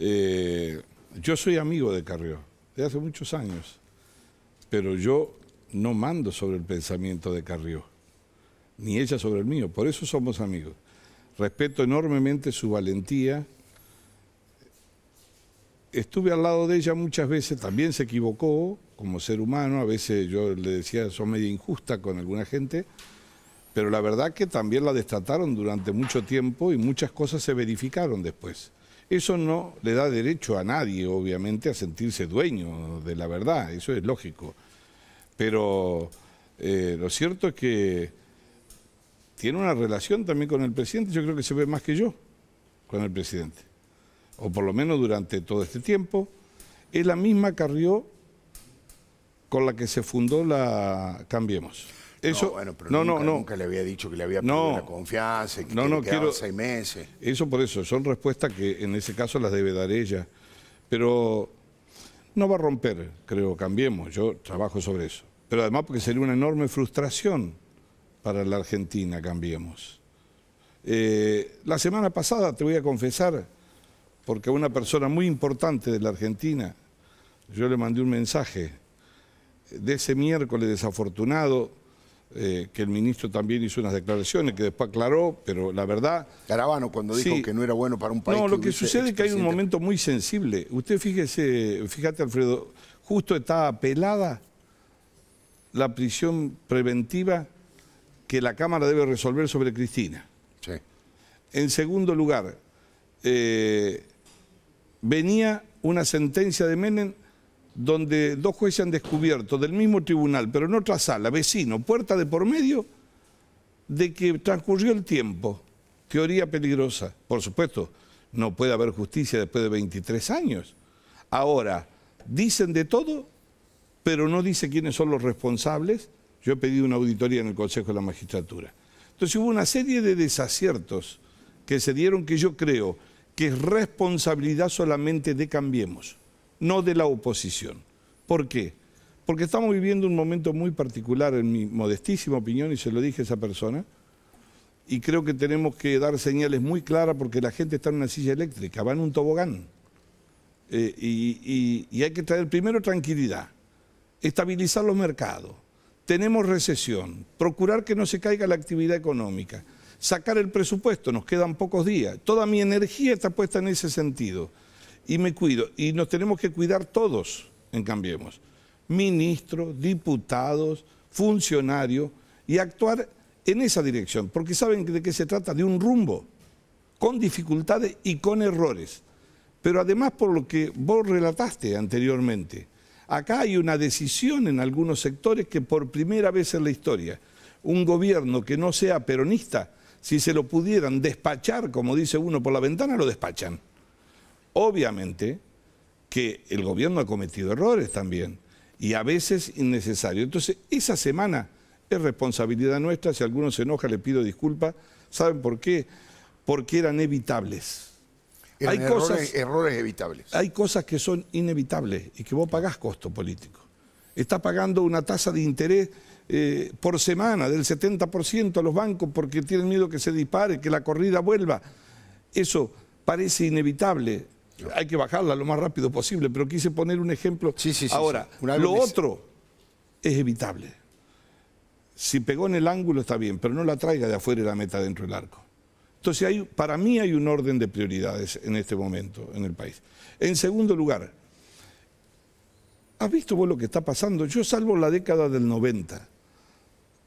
Eh, yo soy amigo de Carrió, de hace muchos años, pero yo no mando sobre el pensamiento de Carrió, ni ella sobre el mío, por eso somos amigos. Respeto enormemente su valentía. Estuve al lado de ella muchas veces, también se equivocó como ser humano, a veces yo le decía, son media injusta con alguna gente, pero la verdad que también la destrataron durante mucho tiempo y muchas cosas se verificaron después. Eso no le da derecho a nadie, obviamente, a sentirse dueño de la verdad, eso es lógico. Pero eh, lo cierto es que tiene una relación también con el presidente, yo creo que se ve más que yo con el presidente, o por lo menos durante todo este tiempo. Es la misma Carrió con la que se fundó la Cambiemos. Eso, no, bueno, pero no, nunca, no, nunca le había dicho que le había perdido la confianza y que no, no, quiero, seis meses. Eso por eso, son respuestas que en ese caso las debe dar ella. Pero no va a romper, creo, cambiemos, yo trabajo sobre eso. Pero además porque sería una enorme frustración para la Argentina, cambiemos. Eh, la semana pasada, te voy a confesar, porque a una persona muy importante de la Argentina, yo le mandé un mensaje de ese miércoles desafortunado, eh, que el ministro también hizo unas declaraciones que después aclaró, pero la verdad... Carabano cuando dijo que no era bueno para un país... No, lo que sucede es que hay un momento muy sensible. Usted fíjese, fíjate Alfredo, justo está apelada la prisión preventiva que la Cámara debe resolver sobre Cristina. Sí. En segundo lugar, eh, venía una sentencia de Menem donde dos jueces han descubierto del mismo tribunal, pero en otra sala, vecino, puerta de por medio, de que transcurrió el tiempo. Teoría peligrosa. Por supuesto, no puede haber justicia después de 23 años. Ahora, dicen de todo, pero no dice quiénes son los responsables. Yo he pedido una auditoría en el Consejo de la Magistratura. Entonces hubo una serie de desaciertos que se dieron que yo creo que es responsabilidad solamente de Cambiemos no de la oposición. ¿Por qué? Porque estamos viviendo un momento muy particular, en mi modestísima opinión, y se lo dije a esa persona, y creo que tenemos que dar señales muy claras porque la gente está en una silla eléctrica, va en un tobogán. Eh, y, y hay que traer primero tranquilidad, estabilizar los mercados, tenemos recesión, procurar que no se caiga la actividad económica, sacar el presupuesto, nos quedan pocos días. Toda mi energía está puesta en ese sentido y me cuido. Y nos tenemos que cuidar todos en Cambiemos. Ministros, diputados, funcionarios y actuar en esa dirección. Porque saben de qué se trata, de un rumbo, con dificultades y con errores. Pero además por lo que vos relataste anteriormente, acá hay una decisión en algunos sectores que por primera vez en la historia, un gobierno que no sea peronista, si se lo pudieran despachar, como dice uno por la ventana, lo despachan. Obviamente que el gobierno ha cometido errores también y a veces innecesario. Entonces, esa semana es responsabilidad nuestra, si alguno se enoja le pido disculpas. ¿Saben por qué? Porque eran evitables. hay errores, cosas, evitables. Hay cosas que son inevitables y que vos pagás costo político. Está pagando una tasa de interés eh, por semana del 70% a los bancos porque tienen miedo que se dispare, que la corrida vuelva. Eso parece inevitable hay que bajarla lo más rápido posible, pero quise poner un ejemplo. sí, Ahora, lo otro es evitable. Si pegó en el ángulo está bien, pero no la traiga de afuera y la meta dentro del arco. Entonces, hay, para mí hay un orden de prioridades en este momento en el país. En segundo lugar, ¿has visto vos lo que está pasando? Yo salvo la década del 90,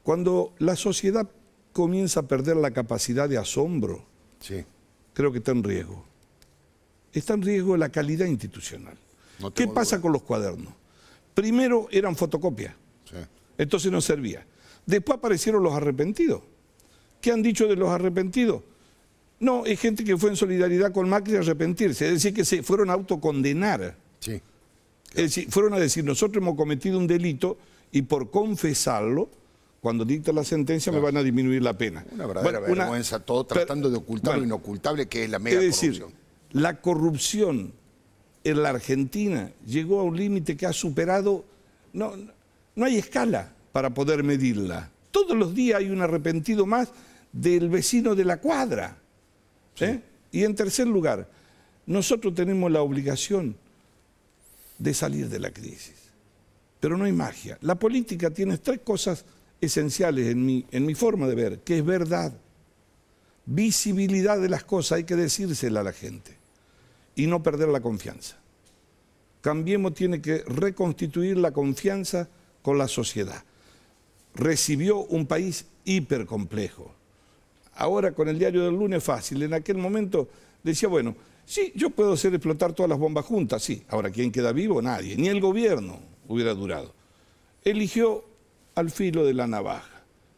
cuando la sociedad comienza a perder la capacidad de asombro, sí. creo que está en riesgo está en riesgo la calidad institucional. ¿Qué pasa con los cuadernos? Primero eran fotocopias, entonces no servía. Después aparecieron los arrepentidos. ¿Qué han dicho de los arrepentidos? No, es gente que fue en solidaridad con Macri a arrepentirse, es decir, que se fueron a autocondenar. Sí. Es fueron a decir, nosotros hemos cometido un delito y por confesarlo, cuando dicta la sentencia me van a disminuir la pena. Una verdadera vergüenza, todo tratando de ocultar lo inocultable que es la mega corrupción. La corrupción en la Argentina llegó a un límite que ha superado, no, hay escala para poder medirla. Todos los días hay un arrepentido más del vecino de la cuadra. ¿eh? Y en tercer lugar, nosotros tenemos la obligación de salir de la crisis. Pero no hay magia. La política tiene tres cosas esenciales en mi forma de ver, que es verdad, visibilidad de las cosas hay que decírsela a la gente y no perder la confianza. Cambiemos tiene que reconstituir la confianza con la sociedad. Recibió un país hipercomplejo. Ahora con el diario del lunes fácil, en aquel momento decía, bueno, sí, yo puedo hacer explotar todas las bombas juntas, sí. Ahora, ¿quién queda vivo? Nadie. Ni el gobierno hubiera durado. Eligió al filo de la navaja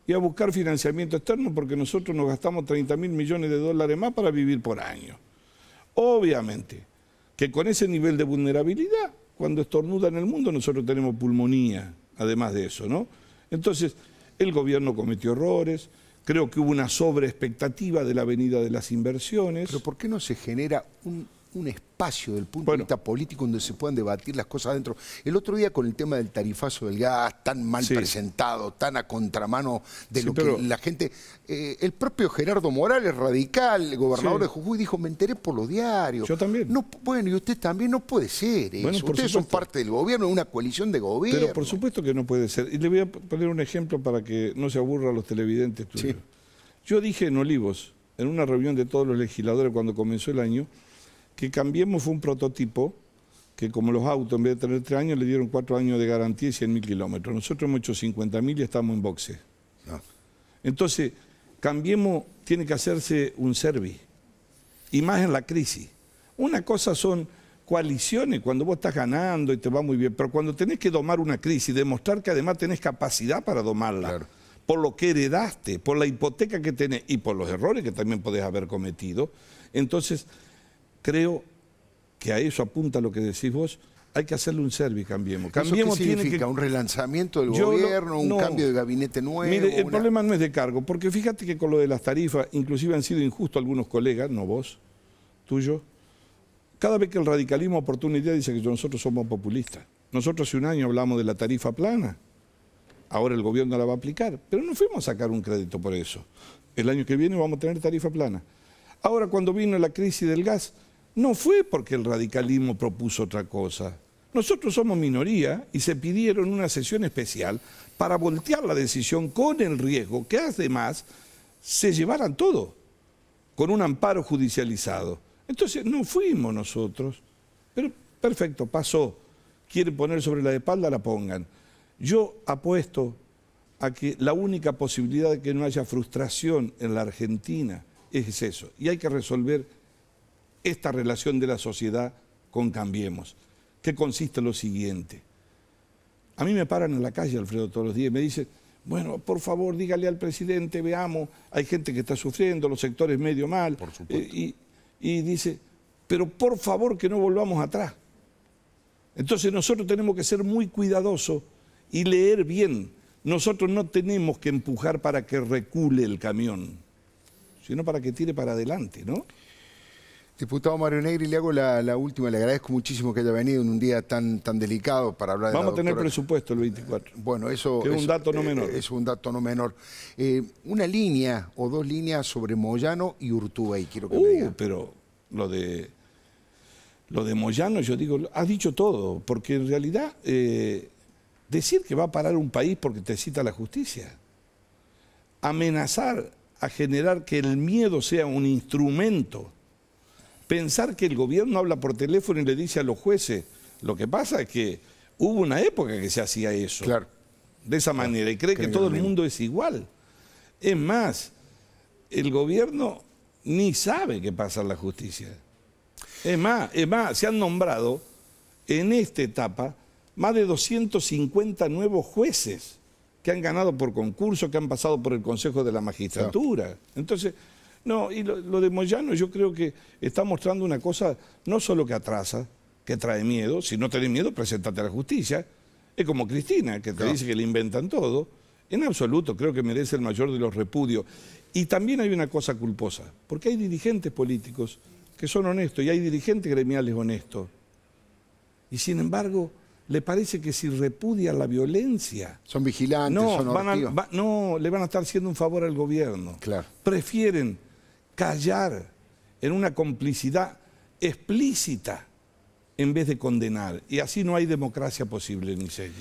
y a buscar financiamiento externo porque nosotros nos gastamos 30 mil millones de dólares más para vivir por año. Obviamente que con ese nivel de vulnerabilidad, cuando estornuda en el mundo, nosotros tenemos pulmonía, además de eso, ¿no? Entonces, el gobierno cometió errores, creo que hubo una sobreexpectativa de la venida de las inversiones. Pero ¿por qué no se genera un un espacio del punto de vista político donde se puedan debatir las cosas adentro. El otro día con el tema del tarifazo del gas, tan mal presentado, tan a contramano de lo que la gente... Eh, el propio Gerardo Morales, radical, gobernador de Jujuy, dijo, me enteré por los diarios. Yo también. No, bueno, y usted también, no puede ser. Ustedes son parte del gobierno, una coalición de gobierno. Pero por supuesto que no puede ser. Y le voy a poner un ejemplo para que no se aburra a los televidentes. Yo dije en Olivos, en una reunión de todos los legisladores cuando comenzó el año, que Cambiemos fue un prototipo que como los autos, en vez de tener tres años, le dieron cuatro años de garantía y 100.000 kilómetros. Nosotros hemos hecho 50.000 y estamos en boxe. Ah. Entonces, Cambiemos tiene que hacerse un service, y más en la crisis. Una cosa son coaliciones, cuando vos estás ganando y te va muy bien, pero cuando tenés que domar una crisis, demostrar que además tenés capacidad para domarla, por lo que heredaste, por la hipoteca que tenés y por los errores que también podés haber cometido, entonces creo que a eso apunta lo que decís vos, hay que hacerle un servi, cambiemos. cambiemos qué significa? ¿Un relanzamiento del gobierno? ¿Un cambio de gabinete nuevo? Mire, el problema no es de cargo, porque fíjate que con lo de las tarifas, inclusive han sido injustos algunos colegas, no vos, tuyo. Cada vez que el radicalismo oportunidad idea dice que nosotros somos populistas. Nosotros hace un año hablamos de la tarifa plana, ahora el gobierno la va a aplicar, pero no fuimos a sacar un crédito por eso. El año que viene vamos a tener tarifa plana. Ahora cuando vino la crisis del gas, no fue porque el radicalismo propuso otra cosa. Nosotros somos minoría y se pidieron una sesión especial para voltear la decisión con el riesgo que además se llevaran todo con un amparo judicializado. Entonces no fuimos nosotros, pero perfecto, pasó. Quieren poner sobre la espalda, la pongan. Yo apuesto a que la única posibilidad de que no haya frustración en la Argentina es eso, y hay que resolver esta relación de la sociedad con Cambiemos, que consiste en lo siguiente. A mí me paran en la calle, Alfredo, todos los días y me dicen, bueno, por favor, dígale al presidente, veamos, hay gente que está sufriendo, los sectores medio mal. Por eh, y, y dice, pero por favor que no volvamos atrás. Entonces nosotros tenemos que ser muy cuidadosos y leer bien. Nosotros no tenemos que empujar para que recule el camión, sino para que tire para adelante, ¿no? Diputado Mario Negri, le hago la, última. Le agradezco muchísimo que haya venido en un día tan, tan delicado para hablar Vamos de Vamos a tener presupuesto el 24. Bueno, eso... es un dato no eh, menor. es un dato no menor. Eh, una línea o dos líneas sobre Moyano y Urtubey, quiero que me uh, diga. pero lo de... Lo de Moyano, yo digo, has dicho todo, porque en realidad eh, decir que va a parar un país porque te cita la justicia, amenazar a generar que el miedo sea un instrumento Pensar que el gobierno habla por teléfono y le dice a los jueces, lo que pasa es que hubo una época que se hacía eso. Claro. De esa manera, y cree que, todo el mundo es igual. Es más, el gobierno ni sabe qué pasa en la justicia. Es más, más, se han nombrado en esta etapa más de 250 nuevos jueces que han ganado por concurso, que han pasado por el Consejo de la Magistratura. Entonces, no, y lo, de Moyano yo creo que está mostrando una cosa no solo que atrasa, que trae miedo, si no tenés miedo, presentate a la justicia. Es como Cristina, que te dice que le inventan todo. En absoluto, creo que merece el mayor de los repudios. Y también hay una cosa culposa, porque hay dirigentes políticos que son honestos y hay dirigentes gremiales honestos. Y sin embargo, le parece que si repudia la violencia. Son vigilantes, no, son van No, le van a estar haciendo un favor al gobierno. Claro. Prefieren callar en una complicidad explícita en vez de condenar. Y así no hay democracia posible, israel.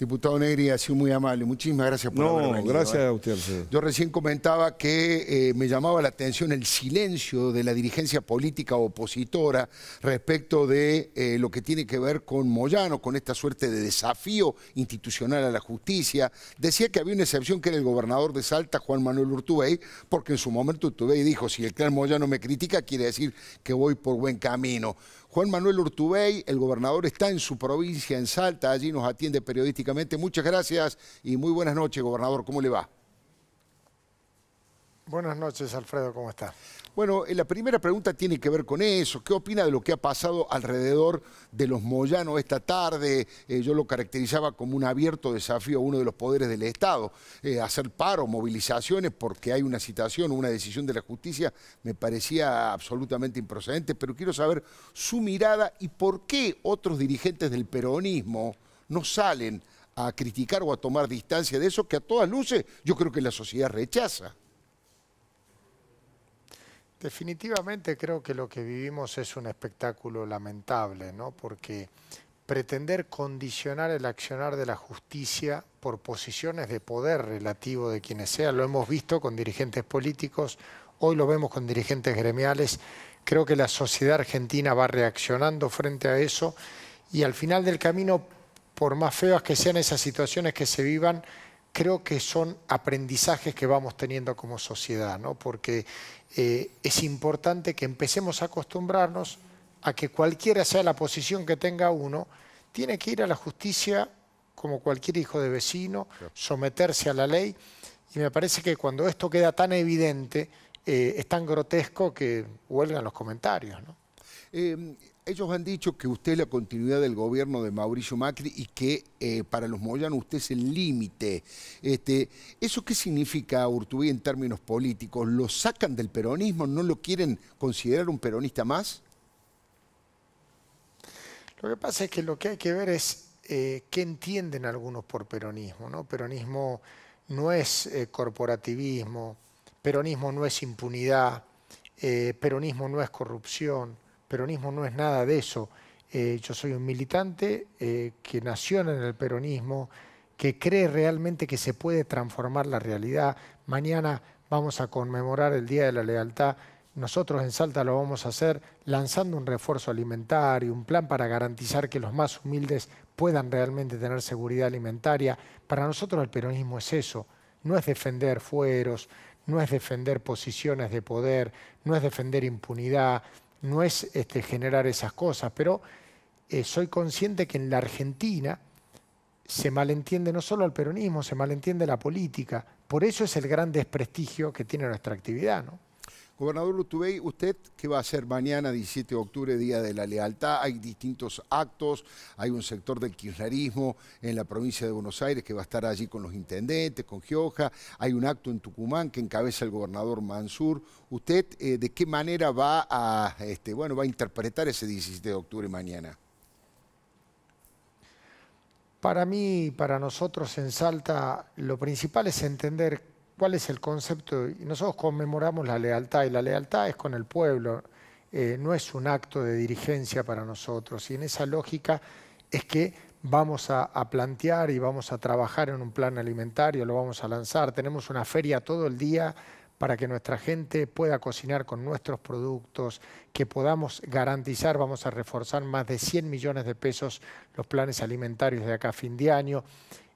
Diputado Negri, ha sido muy amable. Muchísimas gracias por no, haberme No, gracias ¿eh? a usted. Yo recién comentaba que eh, me llamaba la atención el silencio de la dirigencia política opositora respecto de eh, lo que tiene que ver con Moyano, con esta suerte de desafío institucional a la justicia. Decía que había una excepción que era el gobernador de Salta, Juan Manuel Urtubey, porque en su momento Urtubey dijo, si el clan Moyano me critica, quiere decir que voy por buen camino. Juan Manuel Urtubey, el gobernador, está en su provincia, en Salta, allí nos atiende periodísticamente Muchas gracias y muy buenas noches, gobernador. ¿Cómo le va? Buenas noches, Alfredo, ¿cómo está? Bueno, eh, la primera pregunta tiene que ver con eso. ¿Qué opina de lo que ha pasado alrededor de los Moyanos esta tarde? Eh, yo lo caracterizaba como un abierto desafío a uno de los poderes del Estado. Eh, hacer paro, movilizaciones, porque hay una citación, una decisión de la justicia, me parecía absolutamente improcedente. Pero quiero saber su mirada y por qué otros dirigentes del peronismo no salen a criticar o a tomar distancia de eso que a todas luces yo creo que la sociedad rechaza. Definitivamente creo que lo que vivimos es un espectáculo lamentable, ¿no? Porque pretender condicionar el accionar de la justicia por posiciones de poder relativo de quienes sea lo hemos visto con dirigentes políticos, hoy lo vemos con dirigentes gremiales, creo que la sociedad argentina va reaccionando frente a eso y al final del camino por más feas que sean esas situaciones que se vivan, creo que son aprendizajes que vamos teniendo como sociedad, ¿no? porque eh, es importante que empecemos a acostumbrarnos a que cualquiera sea la posición que tenga uno, tiene que ir a la justicia como cualquier hijo de vecino, someterse a la ley, y me parece que cuando esto queda tan evidente, eh, es tan grotesco que huelgan los comentarios. ¿no? Eh, ellos han dicho que usted es la continuidad del gobierno de Mauricio Macri y que eh, para los Moyano usted es el límite. Este, ¿Eso qué significa, Urtubí, en términos políticos? ¿Lo sacan del peronismo? ¿No lo quieren considerar un peronista más? Lo que pasa es que lo que hay que ver es eh, qué entienden algunos por peronismo. Peronismo no es eh, corporativismo, peronismo no es impunidad, peronismo no es corrupción peronismo no es nada de eso. Eh, yo soy un militante eh, que nació en el peronismo, que cree realmente que se puede transformar la realidad. Mañana vamos a conmemorar el Día de la Lealtad. Nosotros en Salta lo vamos a hacer lanzando un refuerzo alimentario, un plan para garantizar que los más humildes puedan realmente tener seguridad alimentaria. Para nosotros el peronismo es eso, no es defender fueros, no es defender posiciones de poder, no es defender impunidad, no es este, generar esas cosas, pero eh, soy consciente que en la Argentina se malentiende no solo el peronismo, se malentiende la política. Por eso es el gran desprestigio que tiene nuestra actividad. ¿no? Gobernador Lutubey, ¿usted qué va a hacer mañana, 17 de octubre, Día de la Lealtad? Hay distintos actos, hay un sector del kirchnerismo en la provincia de Buenos Aires que va a estar allí con los intendentes, con Gioja, hay un acto en Tucumán que encabeza el gobernador Mansur. ¿Usted eh, de qué manera va a, este, bueno, va a interpretar ese 17 de octubre mañana? Para mí, para nosotros en Salta, lo principal es entender cuál es el concepto. Y nosotros conmemoramos la lealtad y la lealtad es con el pueblo, eh, no es un acto de dirigencia para nosotros. Y en esa lógica es que vamos a, a, plantear y vamos a trabajar en un plan alimentario, lo vamos a lanzar. Tenemos una feria todo el día para que nuestra gente pueda cocinar con nuestros productos, que podamos garantizar, vamos a reforzar más de 100 millones de pesos los planes alimentarios de acá a fin de año.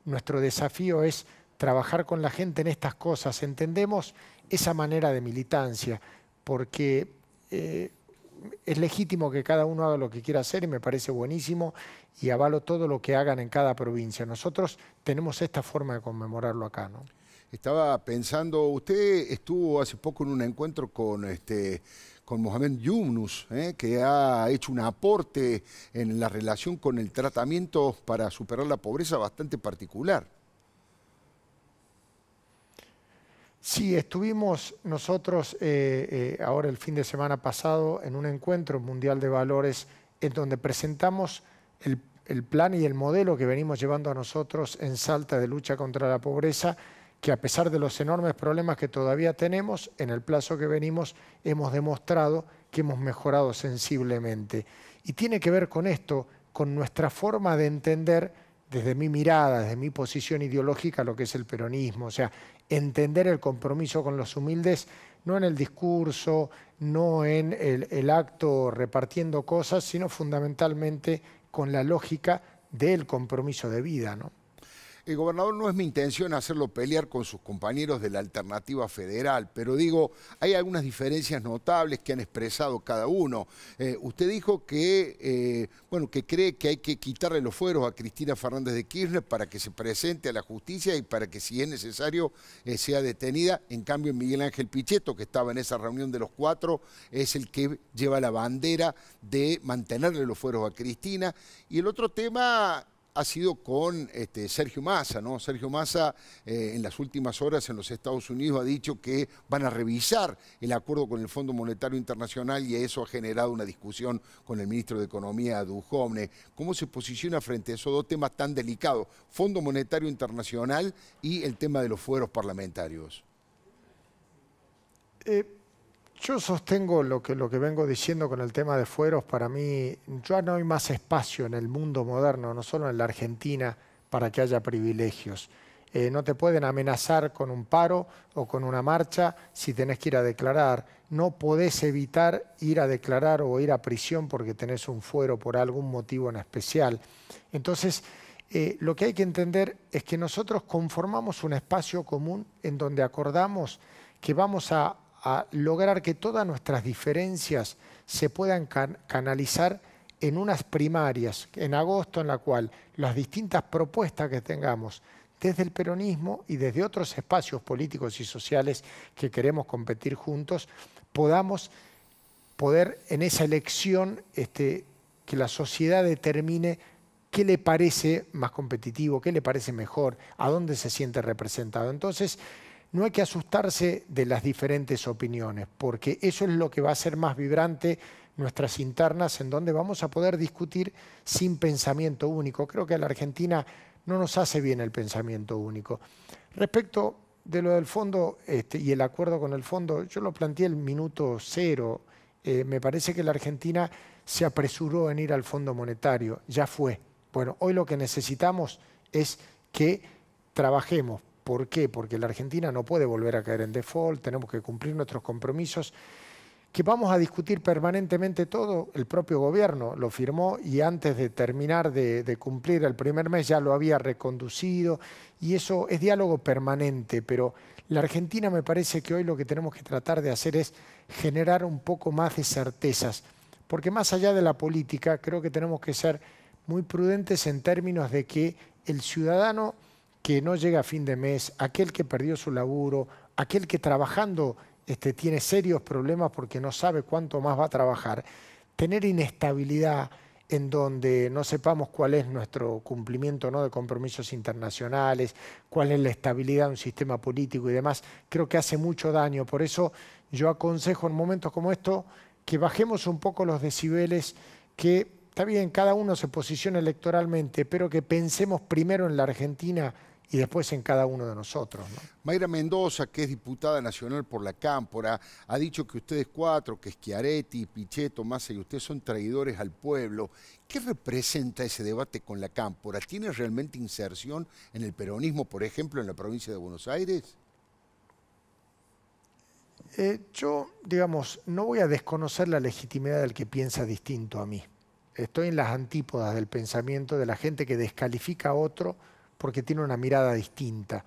Nuestro desafío es trabajar con la gente en estas cosas, entendemos esa manera de militancia, porque eh, es legítimo que cada uno haga lo que quiera hacer y me parece buenísimo y avalo todo lo que hagan en cada provincia. Nosotros tenemos esta forma de conmemorarlo acá, ¿no? Estaba pensando, usted estuvo hace poco en un encuentro con este con Mohamed Yumnus, ¿eh? que ha hecho un aporte en la relación con el tratamiento para superar la pobreza bastante particular. Sí, estuvimos nosotros eh, eh, ahora el fin de semana pasado en un encuentro mundial de valores en donde presentamos el, el, plan y el modelo que venimos llevando a nosotros en Salta de lucha contra la pobreza, que a pesar de los enormes problemas que todavía tenemos, en el plazo que venimos hemos demostrado que hemos mejorado sensiblemente. Y tiene que ver con esto, con nuestra forma de entender desde mi mirada, desde mi posición ideológica, lo que es el peronismo. O sea, entender el compromiso con los humildes, no en el discurso, no en el, acto repartiendo cosas, sino fundamentalmente con la lógica del compromiso de vida. ¿no? El gobernador no es mi intención hacerlo pelear con sus compañeros de la alternativa federal, pero digo, hay algunas diferencias notables que han expresado cada uno. Eh, usted dijo que, eh, bueno, que cree que hay que quitarle los fueros a Cristina Fernández de Kirchner para que se presente a la justicia y para que si es necesario eh, sea detenida. En cambio, Miguel Ángel Pichetto, que estaba en esa reunión de los cuatro, es el que lleva la bandera de mantenerle los fueros a Cristina. Y el otro tema ha sido con este, Sergio Massa, ¿no? Sergio Massa eh, en las últimas horas en los Estados Unidos ha dicho que van a revisar el acuerdo con el Fondo Monetario Internacional y eso ha generado una discusión con el ministro de Economía, Duhovne. ¿Cómo se posiciona frente a esos dos temas tan delicados, Fondo Monetario Internacional y el tema de los fueros parlamentarios? Eh yo sostengo lo que, lo que vengo diciendo con el tema de fueros. Para mí, ya no hay más espacio en el mundo moderno, no solo en la Argentina, para que haya privilegios. Eh, no te pueden amenazar con un paro o con una marcha si tenés que ir a declarar. No podés evitar ir a declarar o ir a prisión porque tenés un fuero por algún motivo en especial. Entonces, eh, lo que hay que entender es que nosotros conformamos un espacio común en donde acordamos que vamos a a lograr que todas nuestras diferencias se puedan canalizar en unas primarias, en agosto, en la cual las distintas propuestas que tengamos desde el peronismo y desde otros espacios políticos y sociales que queremos competir juntos, podamos poder en esa elección este, que la sociedad determine qué le parece más competitivo, qué le parece mejor, a dónde se siente representado. Entonces, no hay que asustarse de las diferentes opiniones, porque eso es lo que va a hacer más vibrante nuestras internas, en donde vamos a poder discutir sin pensamiento único. Creo que a la Argentina no nos hace bien el pensamiento único. Respecto de lo del fondo este, y el acuerdo con el fondo, yo lo planteé el minuto cero. Eh, me parece que la Argentina se apresuró en ir al Fondo Monetario, ya fue. Bueno, hoy lo que necesitamos es que trabajemos ¿Por qué? Porque la Argentina no puede volver a caer en default, tenemos que cumplir nuestros compromisos, que vamos a discutir permanentemente todo. El propio gobierno lo firmó y antes de terminar de, de cumplir el primer mes ya lo había reconducido y eso es diálogo permanente, pero la Argentina me parece que hoy lo que tenemos que tratar de hacer es generar un poco más de certezas, porque más allá de la política creo que tenemos que ser muy prudentes en términos de que el ciudadano que no llega a fin de mes, aquel que perdió su laburo, aquel que trabajando este, tiene serios problemas porque no sabe cuánto más va a trabajar, tener inestabilidad en donde no sepamos cuál es nuestro cumplimiento ¿no? de compromisos internacionales, cuál es la estabilidad de un sistema político y demás, creo que hace mucho daño. Por eso yo aconsejo en momentos como estos que bajemos un poco los decibeles, que está bien, cada uno se posiciona electoralmente, pero que pensemos primero en la Argentina y después en cada uno de nosotros. Mayra Mendoza, que es diputada nacional por la Cámpora, ha dicho que ustedes cuatro, que Schiaretti, Pichetto, Massa y ustedes son traidores al pueblo. ¿Qué representa ese debate con la Cámpora? ¿Tiene realmente inserción en el peronismo, por ejemplo, en la provincia de Buenos Aires? Eh, yo, digamos, no voy a desconocer la legitimidad del que piensa distinto a mí. Estoy en las antípodas del pensamiento de la gente que descalifica a otro porque tiene una mirada distinta.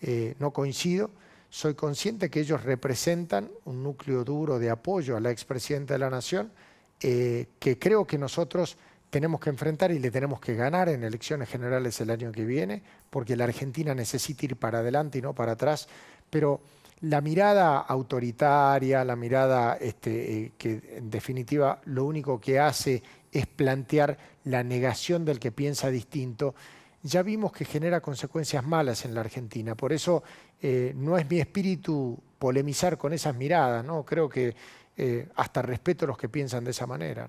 Eh, no coincido, soy consciente que ellos representan un núcleo duro de apoyo a la expresidenta de la Nación, eh, que creo que nosotros tenemos que enfrentar y le tenemos que ganar en elecciones generales el año que viene, porque la Argentina necesita ir para adelante y no para atrás, pero la mirada autoritaria, la mirada este, eh, que en definitiva lo único que hace es plantear la negación del que piensa distinto, ya vimos que genera consecuencias malas en la Argentina. Por eso eh, no es mi espíritu polemizar con esas miradas, ¿no? Creo que eh, hasta respeto a los que piensan de esa manera.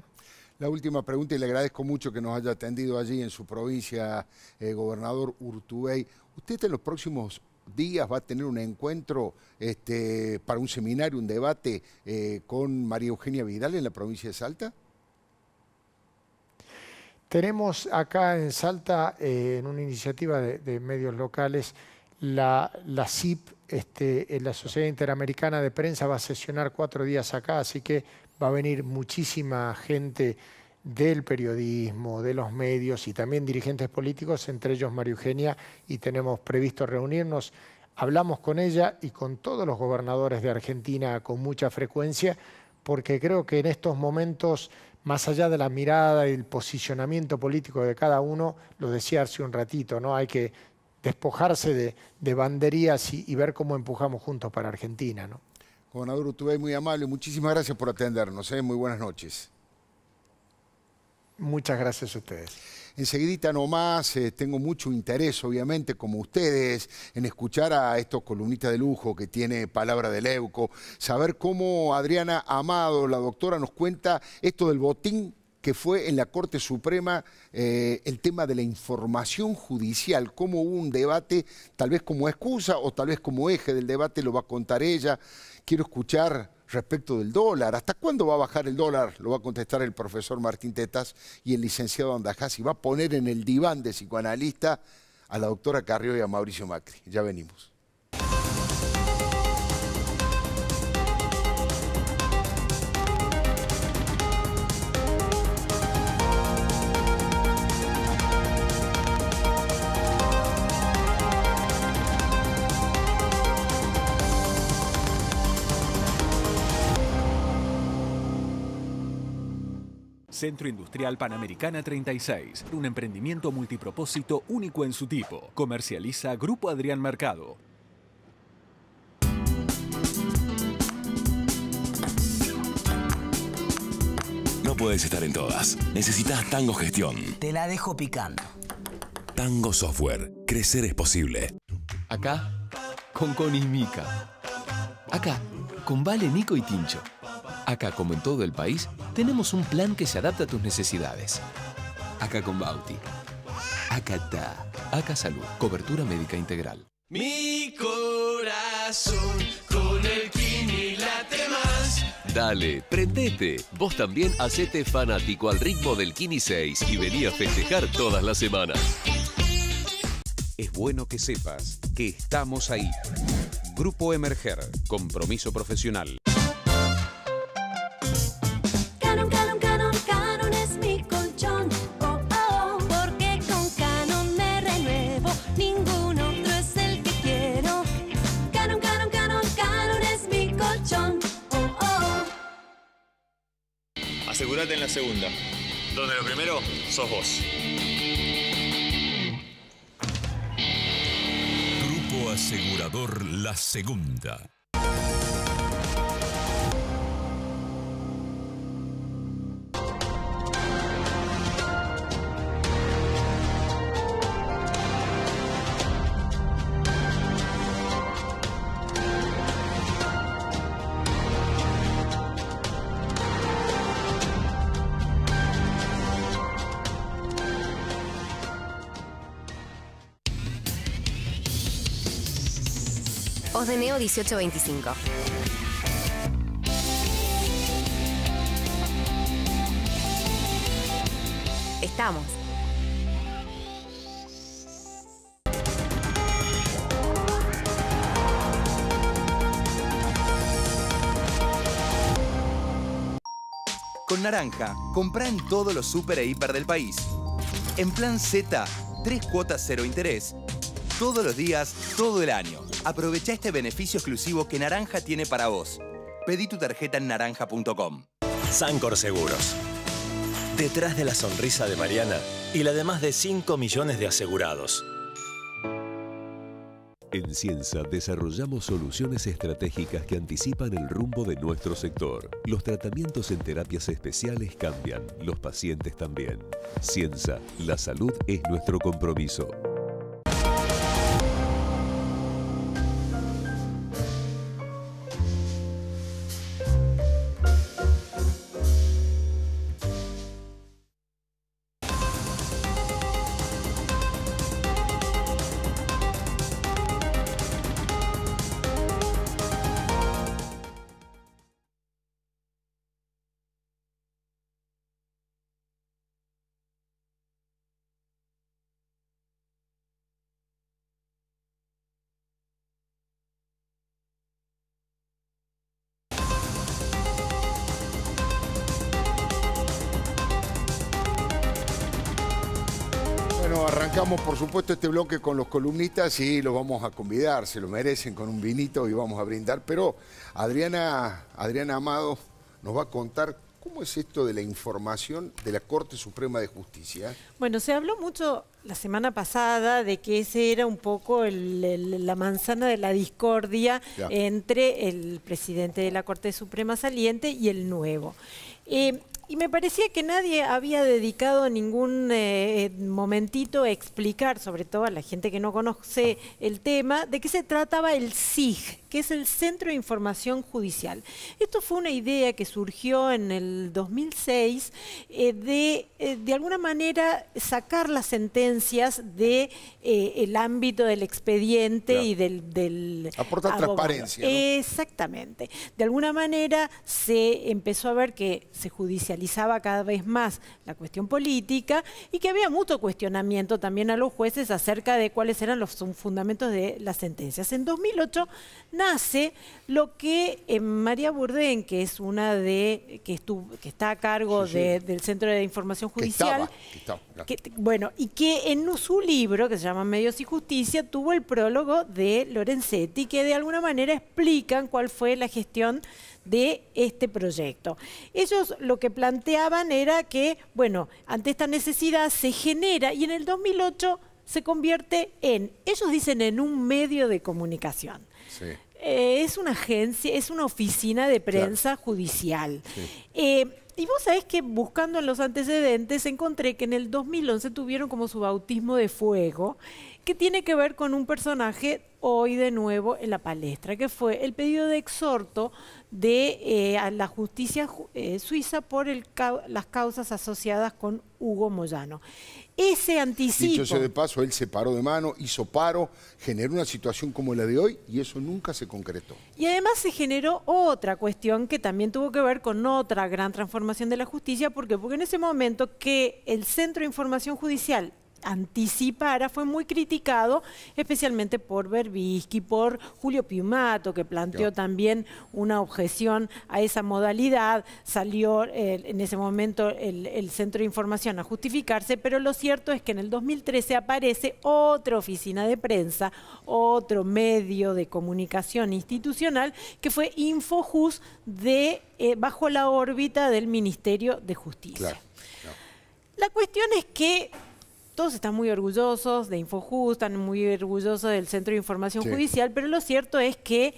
La última pregunta, y le agradezco mucho que nos haya atendido allí en su provincia, eh, gobernador Urtubey. Usted en los próximos días va a tener un encuentro este, para un seminario, un debate con María Eugenia Vidal en la provincia de Salta. Tenemos acá en Salta, eh, en una iniciativa de, medios locales, la, CIP, este, la Sociedad Interamericana de Prensa, va a sesionar cuatro días acá, así que va a venir muchísima gente del periodismo, de los medios y también dirigentes políticos, entre ellos María Eugenia, y tenemos previsto reunirnos. Hablamos con ella y con todos los gobernadores de Argentina con mucha frecuencia, porque creo que en estos momentos más allá de la mirada y el posicionamiento político de cada uno, lo decía hace un ratito, ¿no? Hay que despojarse de, banderías y, ver cómo empujamos juntos para Argentina, ¿no? Gobernador tuve muy amable, muchísimas gracias por atendernos, ¿eh? muy buenas noches. Muchas gracias a ustedes. Enseguidita nomás, más, eh, tengo mucho interés, obviamente, como ustedes, en escuchar a estos columnistas de lujo que tiene Palabra del Leuco, saber cómo Adriana Amado, la doctora, nos cuenta esto del botín que fue en la Corte Suprema eh, el tema de la información judicial, cómo hubo un debate, tal vez como excusa o tal vez como eje del debate, lo va a contar ella. Quiero escuchar respecto del dólar. ¿Hasta cuándo va a bajar el dólar? Lo va a contestar el profesor Martín Tetas y el licenciado Andajás y va a poner en el diván de psicoanalista a la doctora Carrió y a Mauricio Macri. Ya venimos. Centro Industrial Panamericana 36, un emprendimiento multipropósito único en su tipo. Comercializa Grupo Adrián Mercado. No puedes estar en todas. Necesitas Tango Gestión. Te la dejo picando. Tango Software. Crecer es posible. Acá, con Connie Mica. Acá, con Vale, Nico y Tincho. Acá, como en todo el país, tenemos un plan que se adapta a tus necesidades. Acá con Bauti. Acá Ta, Acá Salud. Cobertura médica integral. Mi corazón con el Kini late más. Dale, prendete. Vos también hacete fanático al ritmo del Kini 6 y vení a festejar todas las semanas. Es bueno que sepas que estamos ahí. Grupo Emerger, compromiso profesional. asegúrate en la segunda, donde lo primero sos vos. Grupo Asegurador La Segunda. de 1825. Estamos. Con Naranja, Comprá en todos los super e hiper del país. En Plan Z, tres cuotas cero interés. Todos los días, todo el año. Aprovecha este beneficio exclusivo que Naranja tiene para vos. Pedí tu tarjeta en naranja.com. Sancor Seguros. Detrás de la sonrisa de Mariana y la de más de 5 millones de asegurados. En Cienza desarrollamos soluciones estratégicas que anticipan el rumbo de nuestro sector. Los tratamientos en terapias especiales cambian, los pacientes también. Cienza, la salud es nuestro compromiso. Este bloque con los columnistas y los vamos a convidar, se lo merecen con un vinito y vamos a brindar. Pero Adriana, Adriana Amado nos va a contar cómo es esto de la información de la Corte Suprema de Justicia. Bueno, se habló mucho la semana pasada de que ese era un poco el, la manzana de la discordia entre el presidente de la Corte Suprema saliente y el nuevo. Eh, y me parecía que nadie había dedicado ningún eh, momentito a explicar, sobre todo a la gente que no conoce el tema, de qué se trataba el SIG, que es el Centro de Información Judicial. Esto fue una idea que surgió en el 2006 eh, de, eh, de alguna manera, sacar las sentencias del de, el ámbito del expediente y del... Aporta transparencia. Exactamente. De alguna manera se empezó a ver que se judicializaba cada vez más la cuestión política y que había mucho cuestionamiento también a los jueces acerca de cuáles eran los fundamentos de las sentencias. En 2008 nace lo que eh, María Burdén, que es una de que, está a cargo del Centro de Información Judicial, bueno, y que en su libro que se llama Medios y Justicia tuvo el prólogo de Lorenzetti que de alguna manera explican cuál fue la gestión de este proyecto. Ellos lo que planteaban era que, bueno, ante esta necesidad se genera y en el 2008 se convierte en, ellos dicen, en un medio de comunicación. Eh, es una agencia, es una oficina de prensa judicial. Eh, y vos sabés que buscando en los antecedentes encontré que en el 2011 tuvieron como su bautismo de fuego, que tiene que ver con un personaje hoy de nuevo en la palestra, que fue el pedido de exhorto de eh, la justicia eh, suiza por las causas asociadas con Hugo Moyano. Ese anticipo... Dicho de paso, él se paró de mano, hizo paro, generó una situación como la de hoy y eso nunca se concretó. Y además se generó otra cuestión que también tuvo que ver con otra gran transformación de la justicia. ¿Por Porque en ese momento que el Centro de Información Judicial anticipara, fue muy criticado, especialmente por Berbisky, por Julio Piumato, que planteó también una objeción a esa modalidad. Salió en ese momento el, Centro de Información a justificarse, pero lo cierto es que en el 2013 aparece otra oficina de prensa, otro medio de comunicación institucional, que fue Infojus de eh, bajo la órbita del Ministerio de Justicia. La cuestión es que todos están muy orgullosos de Infojust, están muy orgullosos del Centro de Información Judicial, pero lo cierto es que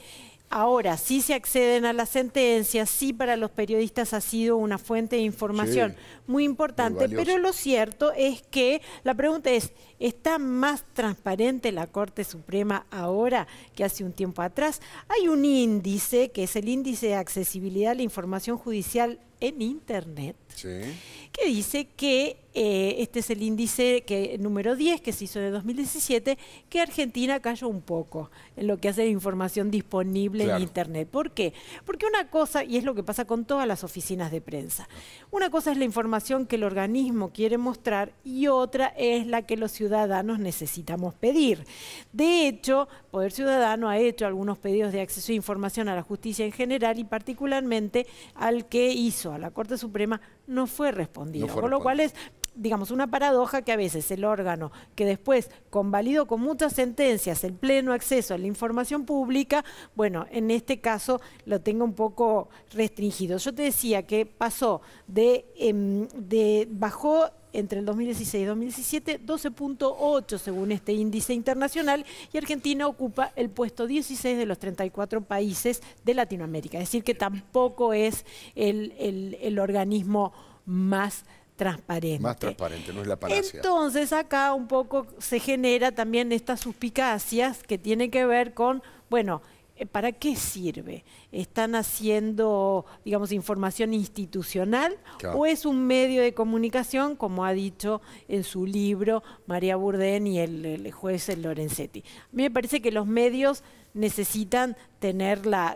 ahora sí se acceden a las sentencias, sí para los periodistas ha sido una fuente de información muy importante, pero lo cierto es que la pregunta es, ¿está más transparente la Corte Suprema ahora que hace un tiempo atrás? Hay un índice, que es el índice de accesibilidad a la información judicial en Internet, que dice que eh, este es el índice que, número 10 que se hizo de 2017, que Argentina cayó un poco en lo que hace la información disponible en Internet. ¿Por qué? Porque una cosa, y es lo que pasa con todas las oficinas de prensa, una cosa es la información que el organismo quiere mostrar y otra es la que los ciudadanos necesitamos pedir. De hecho, Poder Ciudadano ha hecho algunos pedidos de acceso a información a la justicia en general y particularmente al que hizo a la Corte Suprema no fue respondido. Por lo cual es digamos, una paradoja que a veces el órgano que después convalidó con muchas sentencias el pleno acceso a la información pública, bueno, en este caso lo tengo un poco restringido. Yo te decía que pasó de, em, de bajó entre el 2016 y 2017, 12.8 según este índice internacional, y Argentina ocupa el puesto 16 de los 34 países de Latinoamérica. Es decir, que tampoco es el, el organismo más transparente. Más transparente, no es la palacia. Entonces acá un poco se genera también estas suspicacias que tienen que ver con, bueno, eh, ¿para qué sirve? ¿Están haciendo, digamos, información institucional o es un medio de comunicación, como ha dicho en su libro María Burdén y el, juez Lorenzetti? A mí me parece que los medios necesitan tener la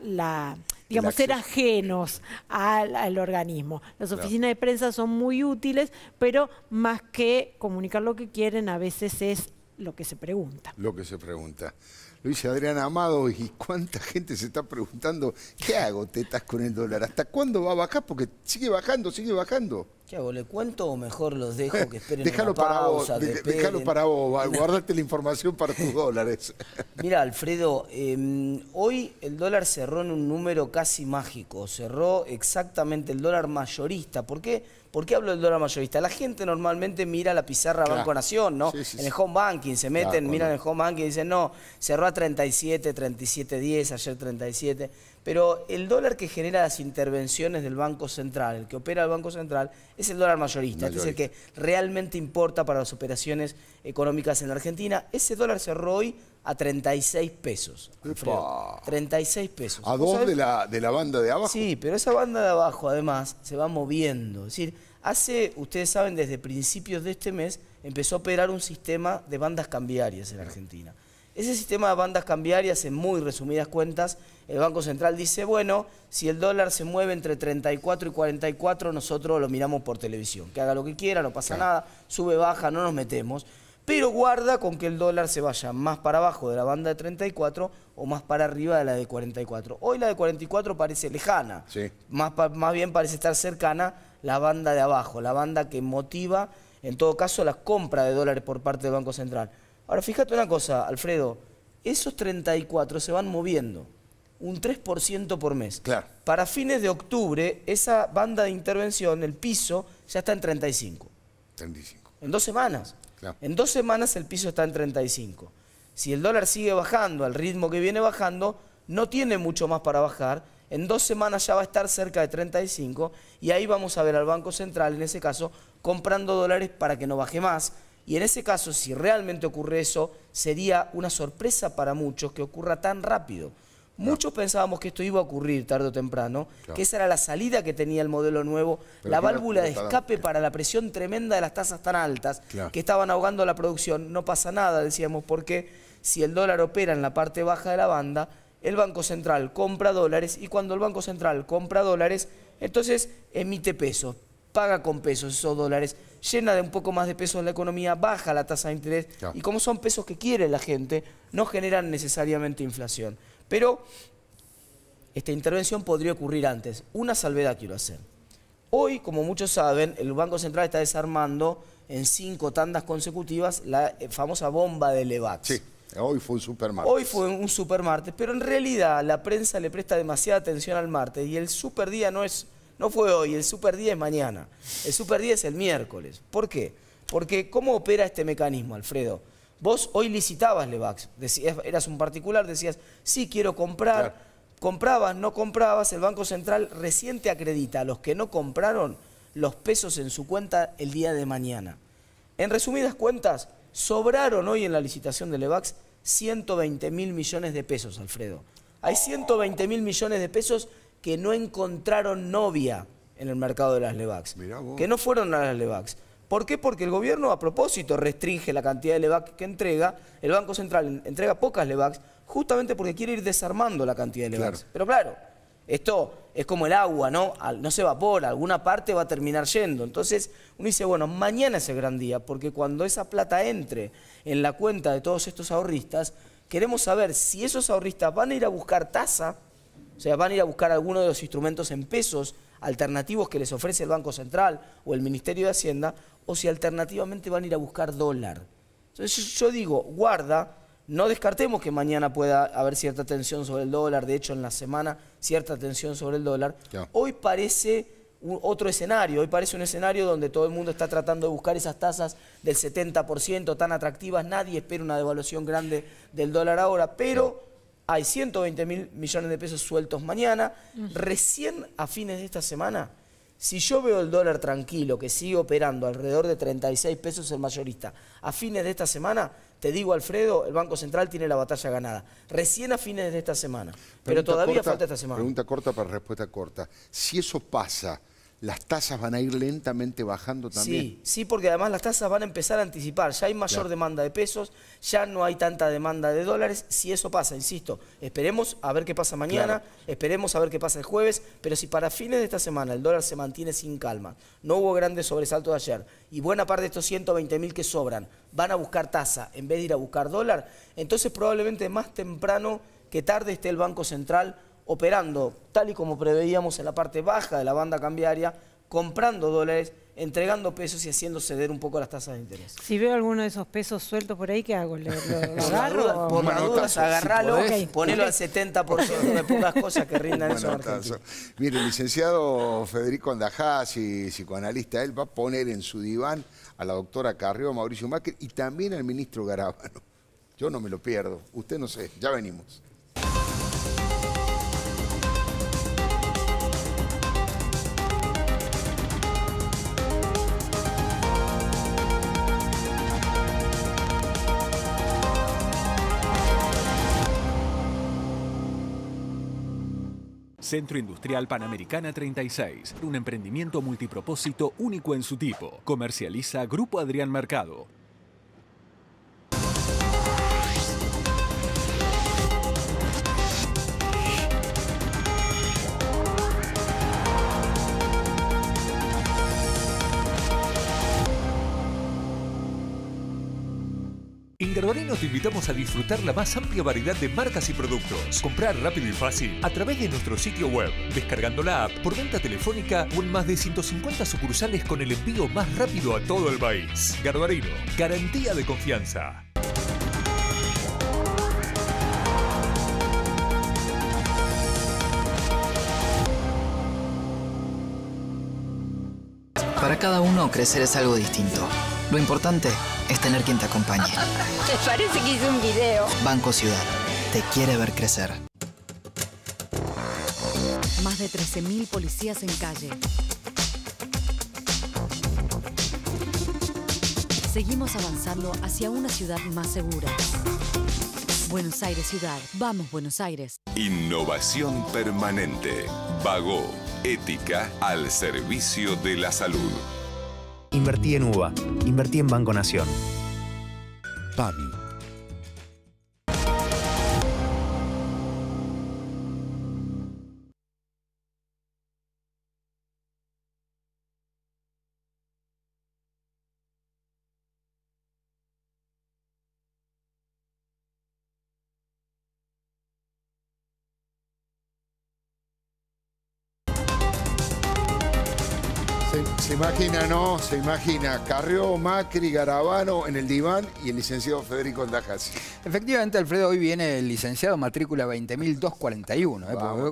digamos, ser ajenos al, organismo. Las oficinas de prensa son muy útiles, pero más que comunicar lo que quieren, a veces es lo que se pregunta. Lo que se pregunta. Luis dice Adrián Amado, <laughs> ¿y cuánta gente se está preguntando qué hago tetas con el dólar? ¿Hasta cuándo va a bajar? Porque sigue bajando, sigue bajando. ¿Le cuento o mejor los dejo que <laughs> esperen déjalo una pausa? Para vos, déjalo para vos, guardate la información para tus dólares. <laughs> Mira, Alfredo, em, hoy el dólar cerró en un número casi mágico. Cerró exactamente el dólar mayorista. ¿Por qué? ¿Por hablo del dólar mayorista? La gente normalmente mira la pizarra Banco Nación, ¿no? en el home banking, se meten, miran el home banking y dicen, no, cerró a 37, 37, 10, ayer 37. Pero el dólar que genera las intervenciones del Banco Central, el que opera el Banco Central, es el dólar mayorista, que es el que realmente importa para las operaciones económicas en la Argentina. Ese dólar cerró hoy a 36 pesos. 36 pesos. ¿A dos de la, banda de abajo? Sí, pero esa banda de abajo además se va moviendo. Es decir, hace, ustedes saben, desde principios de este mes empezó a operar un sistema de bandas cambiarias en la Argentina. Ese sistema de bandas cambiarias, en muy resumidas cuentas, el Banco Central dice, bueno, si el dólar se mueve entre 34 y 44, nosotros lo miramos por televisión. Que haga lo que quiera, no pasa nada, sube, baja, no nos metemos. Pero guarda con que el dólar se vaya más para abajo de la banda de 34 o más para arriba de la de 44. Hoy la de 44 parece lejana, más, más bien parece estar cercana la banda de abajo, la banda que motiva, en todo caso, la compra de dólares por parte del Banco Central. Ahora, fíjate una cosa, Alfredo, esos 34 se van moviendo, un 3% por mes. Claro. Para fines de octubre, esa banda de intervención, el piso, ya está en 35. 35. En dos semanas. Claro. En dos semanas el piso está en 35. Si el dólar sigue bajando al ritmo que viene bajando, no tiene mucho más para bajar. En dos semanas ya va a estar cerca de 35 y ahí vamos a ver al Banco Central, en ese caso, comprando dólares para que no baje más y en ese caso, si realmente ocurre eso, sería una sorpresa para muchos que ocurra tan rápido. Muchos pensábamos que esto iba a ocurrir tarde o temprano, que esa era la salida que tenía el modelo nuevo, la válvula de escape para la presión tremenda de las tasas tan altas que estaban ahogando la producción. No pasa nada, decíamos, porque si el dólar opera en la parte baja de la banda, el Banco Central compra dólares y cuando el Banco Central compra dólares, entonces emite pesos, paga con pesos esos dólares llena de un poco más de peso en la economía, baja la tasa de interés y como son pesos que quiere la gente, no generan necesariamente inflación. Pero esta intervención podría ocurrir antes. Una salvedad quiero hacer. Hoy, como muchos saben, el Banco Central está desarmando en cinco tandas consecutivas la eh, famosa bomba de Levax. Sí. Hoy fue un supermartes. Hoy fue un supermartes, pero en realidad la prensa le presta demasiada atención al martes y el día no es no fue hoy, el Super Día es mañana, el Super Día es el miércoles. ¿Por qué? Porque ¿cómo opera este mecanismo, Alfredo? Vos hoy licitabas Levax, decías, eras un particular, decías, sí, quiero comprar, comprabas, no comprabas, el Banco Central reciente acredita a los que no compraron los pesos en su cuenta el día de mañana. En resumidas cuentas, sobraron hoy en la licitación de Levax 120 mil millones de pesos, Alfredo. Hay 120 mil millones de pesos que no encontraron novia en el mercado de las Levax. Que no fueron a las Levax. ¿Por qué? Porque el gobierno a propósito restringe la cantidad de Levax que entrega. El Banco Central entrega pocas Levax, justamente porque quiere ir desarmando la cantidad de LEVAX. Pero claro, esto es como el agua, ¿no? No se evapora, alguna parte va a terminar yendo. Entonces uno dice, bueno, mañana es el gran día, porque cuando esa plata entre en la cuenta de todos estos ahorristas, queremos saber si esos ahorristas van a ir a buscar tasa o sea, van a ir a buscar alguno de los instrumentos en pesos alternativos que les ofrece el Banco Central o el Ministerio de Hacienda, o si alternativamente van a ir a buscar dólar. Entonces yo digo, guarda, no descartemos que mañana pueda haber cierta tensión sobre el dólar, de hecho en la semana cierta tensión sobre el dólar. Hoy parece otro escenario. Hoy parece un escenario donde todo el mundo está tratando de buscar esas tasas del 70% tan atractivas. Nadie espera una devaluación grande del dólar ahora, pero hay 120 mil millones de pesos sueltos mañana. Recién a fines de esta semana, si yo veo el dólar tranquilo que sigue operando alrededor de 36 pesos el mayorista, a fines de esta semana, te digo Alfredo, el Banco Central tiene la batalla ganada. Recién a fines de esta semana. pero todavía falta esta semana. Pregunta corta para respuesta corta. Si eso pasa las tasas van a ir lentamente bajando también. Sí, sí, porque además las tasas van a empezar a anticipar. Ya hay mayor demanda de pesos, ya no hay tanta demanda de dólares. Si eso pasa, insisto, esperemos a ver qué pasa mañana, esperemos a ver qué pasa el jueves, pero si para fines de esta semana el dólar se mantiene sin calma, no hubo grandes sobresaltos ayer y buena parte de estos 120 mil que sobran van a buscar tasa en vez de ir a buscar dólar, entonces probablemente más temprano que tarde esté el Banco Central operando tal y como preveíamos en la parte baja de la banda cambiaria, comprando dólares, entregando pesos y haciendo ceder un poco las tasas de interés. Si veo alguno de esos pesos sueltos por ahí, ¿qué hago? ¿Lo, <laughs> agarro? por dudas, agarralo, <laughs> ponelo al 70% de pocas cosas que rindan eso Mire, el licenciado Federico y psicoanalista, él va a poner en su diván a la doctora Carrió, Mauricio Macri y también al ministro Garabano. Yo no me lo pierdo, usted no sé, ya venimos. Centro Industrial Panamericana 36, un emprendimiento multipropósito único en su tipo. Comercializa Grupo Adrián Mercado. En Garbarino te invitamos a disfrutar la más amplia variedad de marcas y productos. Comprar rápido y fácil a través de nuestro sitio web, descargando la app por venta telefónica o en más de 150 sucursales con el envío más rápido a todo el país. Garbarino, garantía de confianza. Para cada uno crecer es algo distinto. Lo importante es tener quien te acompañe. <laughs> Me parece que hice un video. Banco Ciudad. Te quiere ver crecer. Más de 13.000 policías en calle. Seguimos avanzando hacia una ciudad más segura. Buenos Aires Ciudad. Vamos, Buenos Aires. Innovación permanente. Vago. Ética al servicio de la salud. Invertí en UBA. Invertí en Banco Nación. Se imagina, ¿no? Se imagina. Carrió, Macri, Garabano en el diván y el licenciado Federico Andajasi. Efectivamente, Alfredo, hoy viene el licenciado matrícula 20.241.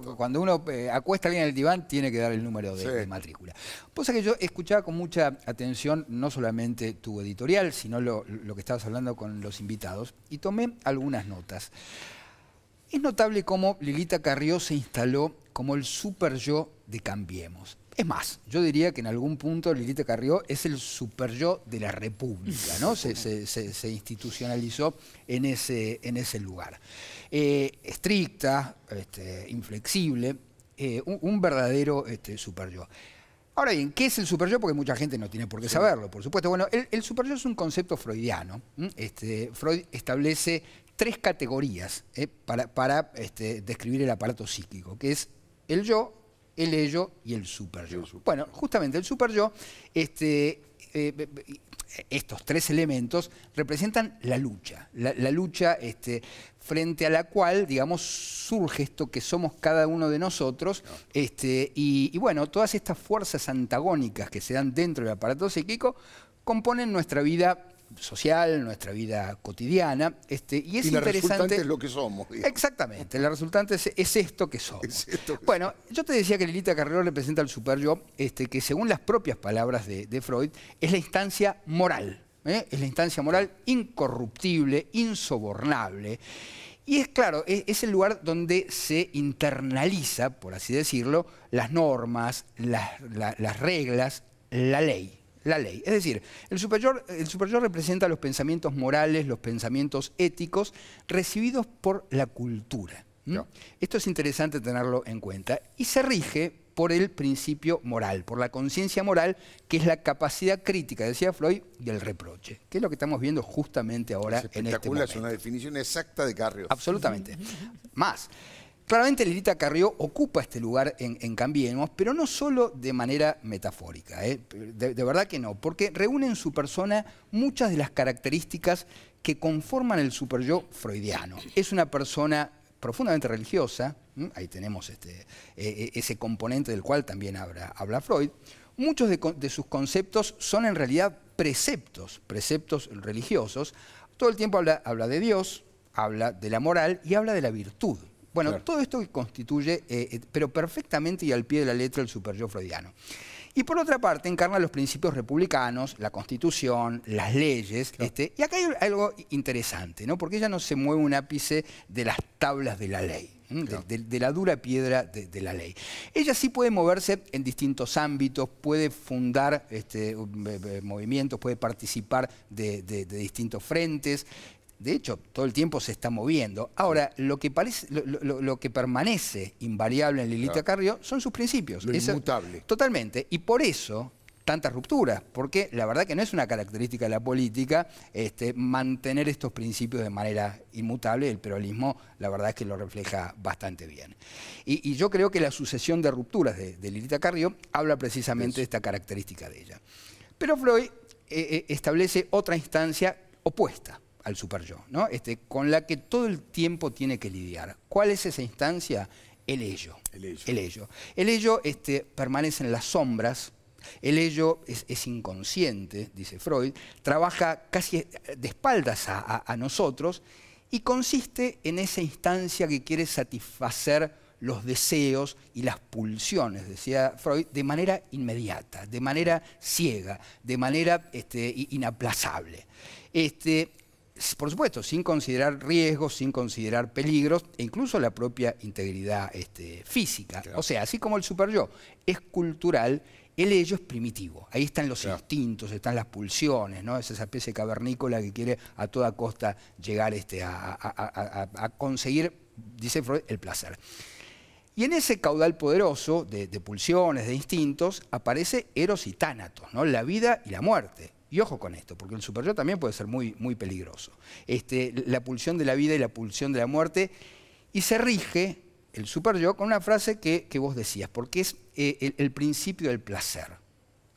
¿eh? cuando uno eh, acuesta bien el diván, tiene que dar el número de, matrícula. Cosa que yo escuchaba con mucha atención no solamente tu editorial, sino lo, lo que estabas hablando con los invitados. Y tomé algunas notas. Es notable cómo Lilita Carrió se instaló como el super yo de Cambiemos. Es más, yo diría que en algún punto Lilita Carrió es el super yo de la República, ¿no? Se, institucionalizó en ese, en ese lugar. Eh, estricta, este, inflexible, eh, un, verdadero este, super yo. Ahora bien, ¿qué es el super yo? Porque mucha gente no tiene por qué saberlo, por supuesto. Bueno, el, super yo es un concepto freudiano. Este, Freud establece tres categorías ¿eh? para, este, describir el aparato psíquico, que es el yo, el ello y el super yo. bueno, justamente el super yo, este, eh, estos tres elementos representan la lucha, la, lucha este, frente a la cual, digamos, surge esto que somos cada uno de nosotros, ah. este, y, bueno, todas estas fuerzas antagónicas que se dan dentro del aparato psíquico componen nuestra vida social, nuestra vida cotidiana. Este, y es la interesante. Resultante es lo que somos. Exactamente, la resultante es, esto que somos. bueno, yo te decía que Lilita Carrero representa al super yo, este, que según las propias palabras de, Freud, es la instancia moral. ¿eh? Es la instancia moral incorruptible, insobornable. Y es claro, es, el lugar donde se internaliza, por así decirlo, las normas, las, las reglas, la ley la ley. Es decir, el superior, el representa los pensamientos morales, los pensamientos éticos recibidos por la cultura. Esto es interesante tenerlo en cuenta. Y se rige por el principio moral, por la conciencia moral, que es la capacidad crítica, decía Freud, del reproche, que es lo que estamos viendo justamente ahora en este momento. Es una definición exacta de Carrió. Absolutamente. Más, Claramente Lilita Carrió ocupa este lugar en, Cambiemos, pero no solo de manera metafórica, ¿eh? de, verdad que no, porque reúne en su persona muchas de las características que conforman el superyo freudiano. Es una persona profundamente religiosa, ahí tenemos este, e, e, ese componente del cual también habla, Freud, muchos de, sus conceptos son en realidad preceptos, preceptos religiosos, todo el tiempo habla de Dios, habla de la moral y habla de la virtud. Bueno, todo esto constituye, eh, eh, pero perfectamente y al pie de la letra, el superyo freudiano. Y por otra parte, encarna los principios republicanos, la constitución, las leyes. Este, y acá hay algo interesante, ¿no? porque ella no se mueve un ápice de las tablas de la ley. De, la dura piedra de, la ley. Ella sí puede moverse en distintos ámbitos, puede fundar este, eh, movimientos, puede participar de, distintos frentes, de hecho, todo el tiempo se está moviendo. Ahora, lo que, permanece invariable en Lilita Carrió son sus principios. Lo inmutable. Totalmente. Y por eso tantas rupturas, porque la verdad que no es una característica de la política este, mantener estos principios de manera inmutable, el peronismo la verdad es que lo refleja bastante bien. Y, yo creo que la sucesión de rupturas de, Lilita Carrió habla precisamente de esta característica de ella. Pero Freud eh, eh, establece otra instancia opuesta, al super yo, ¿no? este, con la que todo el tiempo tiene que lidiar. ¿Cuál es esa instancia? El ello. El ello. El ello, este, permanece en las sombras. El ello es, inconsciente, dice Freud, trabaja casi eh, de espaldas a, nosotros y consiste en esa instancia que quiere satisfacer los deseos y las pulsiones, decía Freud, de manera inmediata, de manera ciega, de manera este, inaplazable. Este, por supuesto, sin considerar riesgos, sin considerar peligros e incluso la propia integridad este, física. O sea, así como el super yo es cultural, el ello es primitivo. Ahí están los instintos, están las pulsiones, ¿no? Es esa especie cavernícola que quiere a toda costa llegar este, a, conseguir, dice Freud, el placer. Y en ese caudal poderoso de, de pulsiones, de instintos, aparece Eros y Tánatos, ¿no? La vida y la muerte y ojo con esto, porque el yo también puede ser muy, muy peligroso. Este, la pulsión de la vida y la pulsión de la muerte. Y se rige el yo con una frase que, vos decías, porque es eh, el, principio del placer.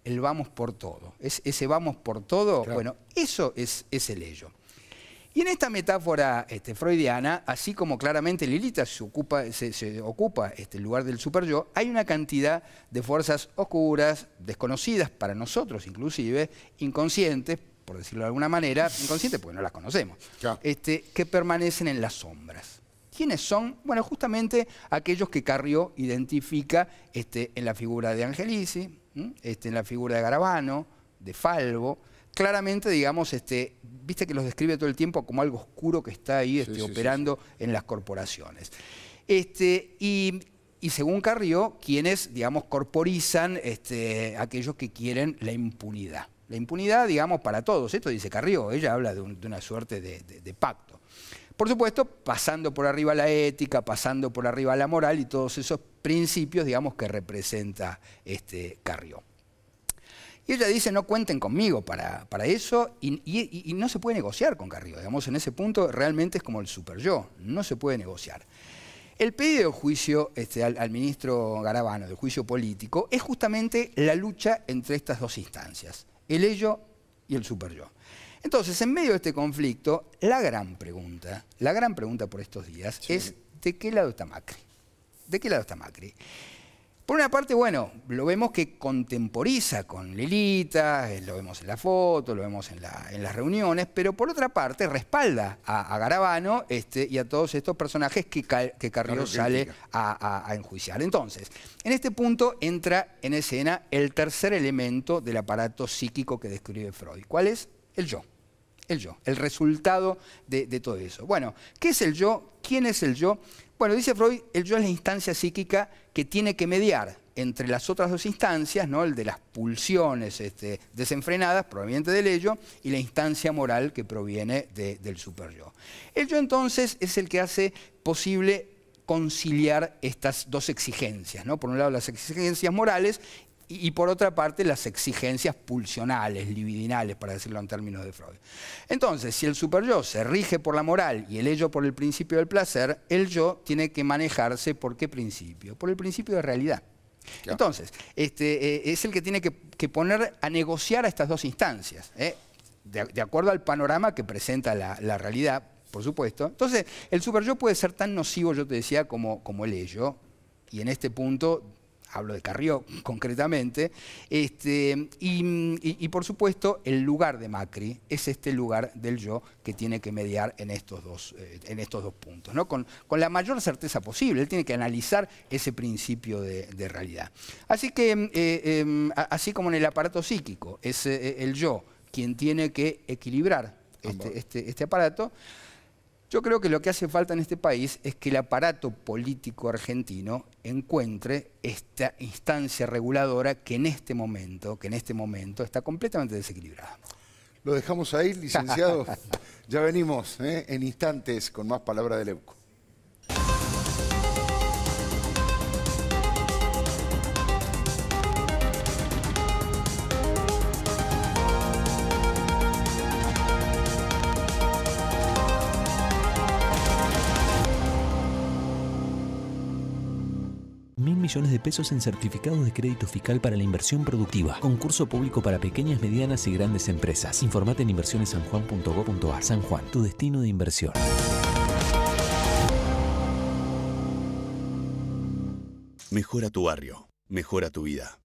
El vamos por todo. Es, ese vamos por todo, bueno, eso es, es el ello. Y en esta metáfora este, freudiana, así como claramente Lilita se ocupa, este, el lugar del superyo, hay una cantidad de fuerzas oscuras, desconocidas para nosotros inclusive, inconscientes, por decirlo de alguna manera, inconscientes porque no las conocemos, este, que permanecen en las sombras. ¿Quiénes son? Bueno, justamente aquellos que Carrió identifica este, en la figura de Angelici, en la figura de Garabano, de Falvo, claramente, digamos, este, viste que los describe todo el tiempo como algo oscuro que está ahí este, operando en las corporaciones. Este, y, según Carrió, quienes, digamos, corporizan este, aquellos que quieren la impunidad. La impunidad, digamos, para todos. Esto dice Carrió, ella habla de, una suerte de, pacto. Por supuesto, pasando por arriba la ética, pasando por arriba la moral y todos esos principios, digamos, que representa este Carrió. Y ella dice, no cuenten conmigo para, eso, y, no se puede negociar con Carrillo. Digamos, en ese punto realmente es como el super yo, no se puede negociar. El pedido de juicio este, al, ministro Garabano, de juicio político, es justamente la lucha entre estas dos instancias, el ello y el super yo. Entonces, en medio de este conflicto, la gran pregunta, la gran pregunta por estos días es, ¿de qué lado está Macri? ¿De qué lado está Macri? Por una parte, bueno, lo vemos que contemporiza con Lilita, eh, lo vemos en la foto, lo vemos en, las reuniones, pero por otra parte respalda a, Garabano este, y a todos estos personajes que, sale a, enjuiciar. Entonces, en este punto entra en escena el tercer elemento del aparato psíquico que describe Freud. ¿Cuál es? El yo. El yo, el resultado de todo eso. Bueno, ¿qué es el yo? ¿Quién es el yo? Bueno, dice Freud, el yo es la instancia psíquica que tiene que mediar entre las otras dos instancias, ¿no? el de las pulsiones este, desenfrenadas, proveniente del ello, y la instancia moral que proviene del superyo. El yo entonces es el que hace posible conciliar estas dos exigencias, ¿no? por un lado las exigencias morales y, por otra parte las exigencias pulsionales, libidinales, para decirlo en términos de Freud. Entonces, si el superyo se rige por la moral y el ello por el principio del placer, el yo tiene que manejarse por qué principio? Por el principio de realidad. Entonces, este, eh, es el que tiene que, poner a negociar a estas dos instancias, ¿eh? de, acuerdo al panorama que presenta la, realidad, por supuesto. Entonces, el superyo puede ser tan nocivo, yo te decía, como, como el ello, y en este punto hablo de Carrió <laughs> concretamente, este, y, por supuesto el lugar de Macri es este lugar del yo que tiene que mediar en estos dos, eh, en estos dos puntos, ¿no? con, con, la mayor certeza posible, él tiene que analizar ese principio de, realidad. Así que, em, eh, em, así como en el aparato psíquico, es eh, el yo quien tiene que equilibrar este, este, este aparato, yo creo que lo que hace falta en este país es que el aparato político argentino encuentre esta instancia reguladora que en este momento, que en este momento está completamente desequilibrada. Lo dejamos ahí, licenciado. <laughs> ya venimos ¿eh? en instantes con más palabras de Leuco. millones de pesos en certificados de crédito fiscal para la inversión productiva. Concurso público para pequeñas, medianas y grandes empresas. Informate en inversionesanjuan.gov.ar. San Juan, tu destino de inversión. Mejora tu barrio, mejora tu vida.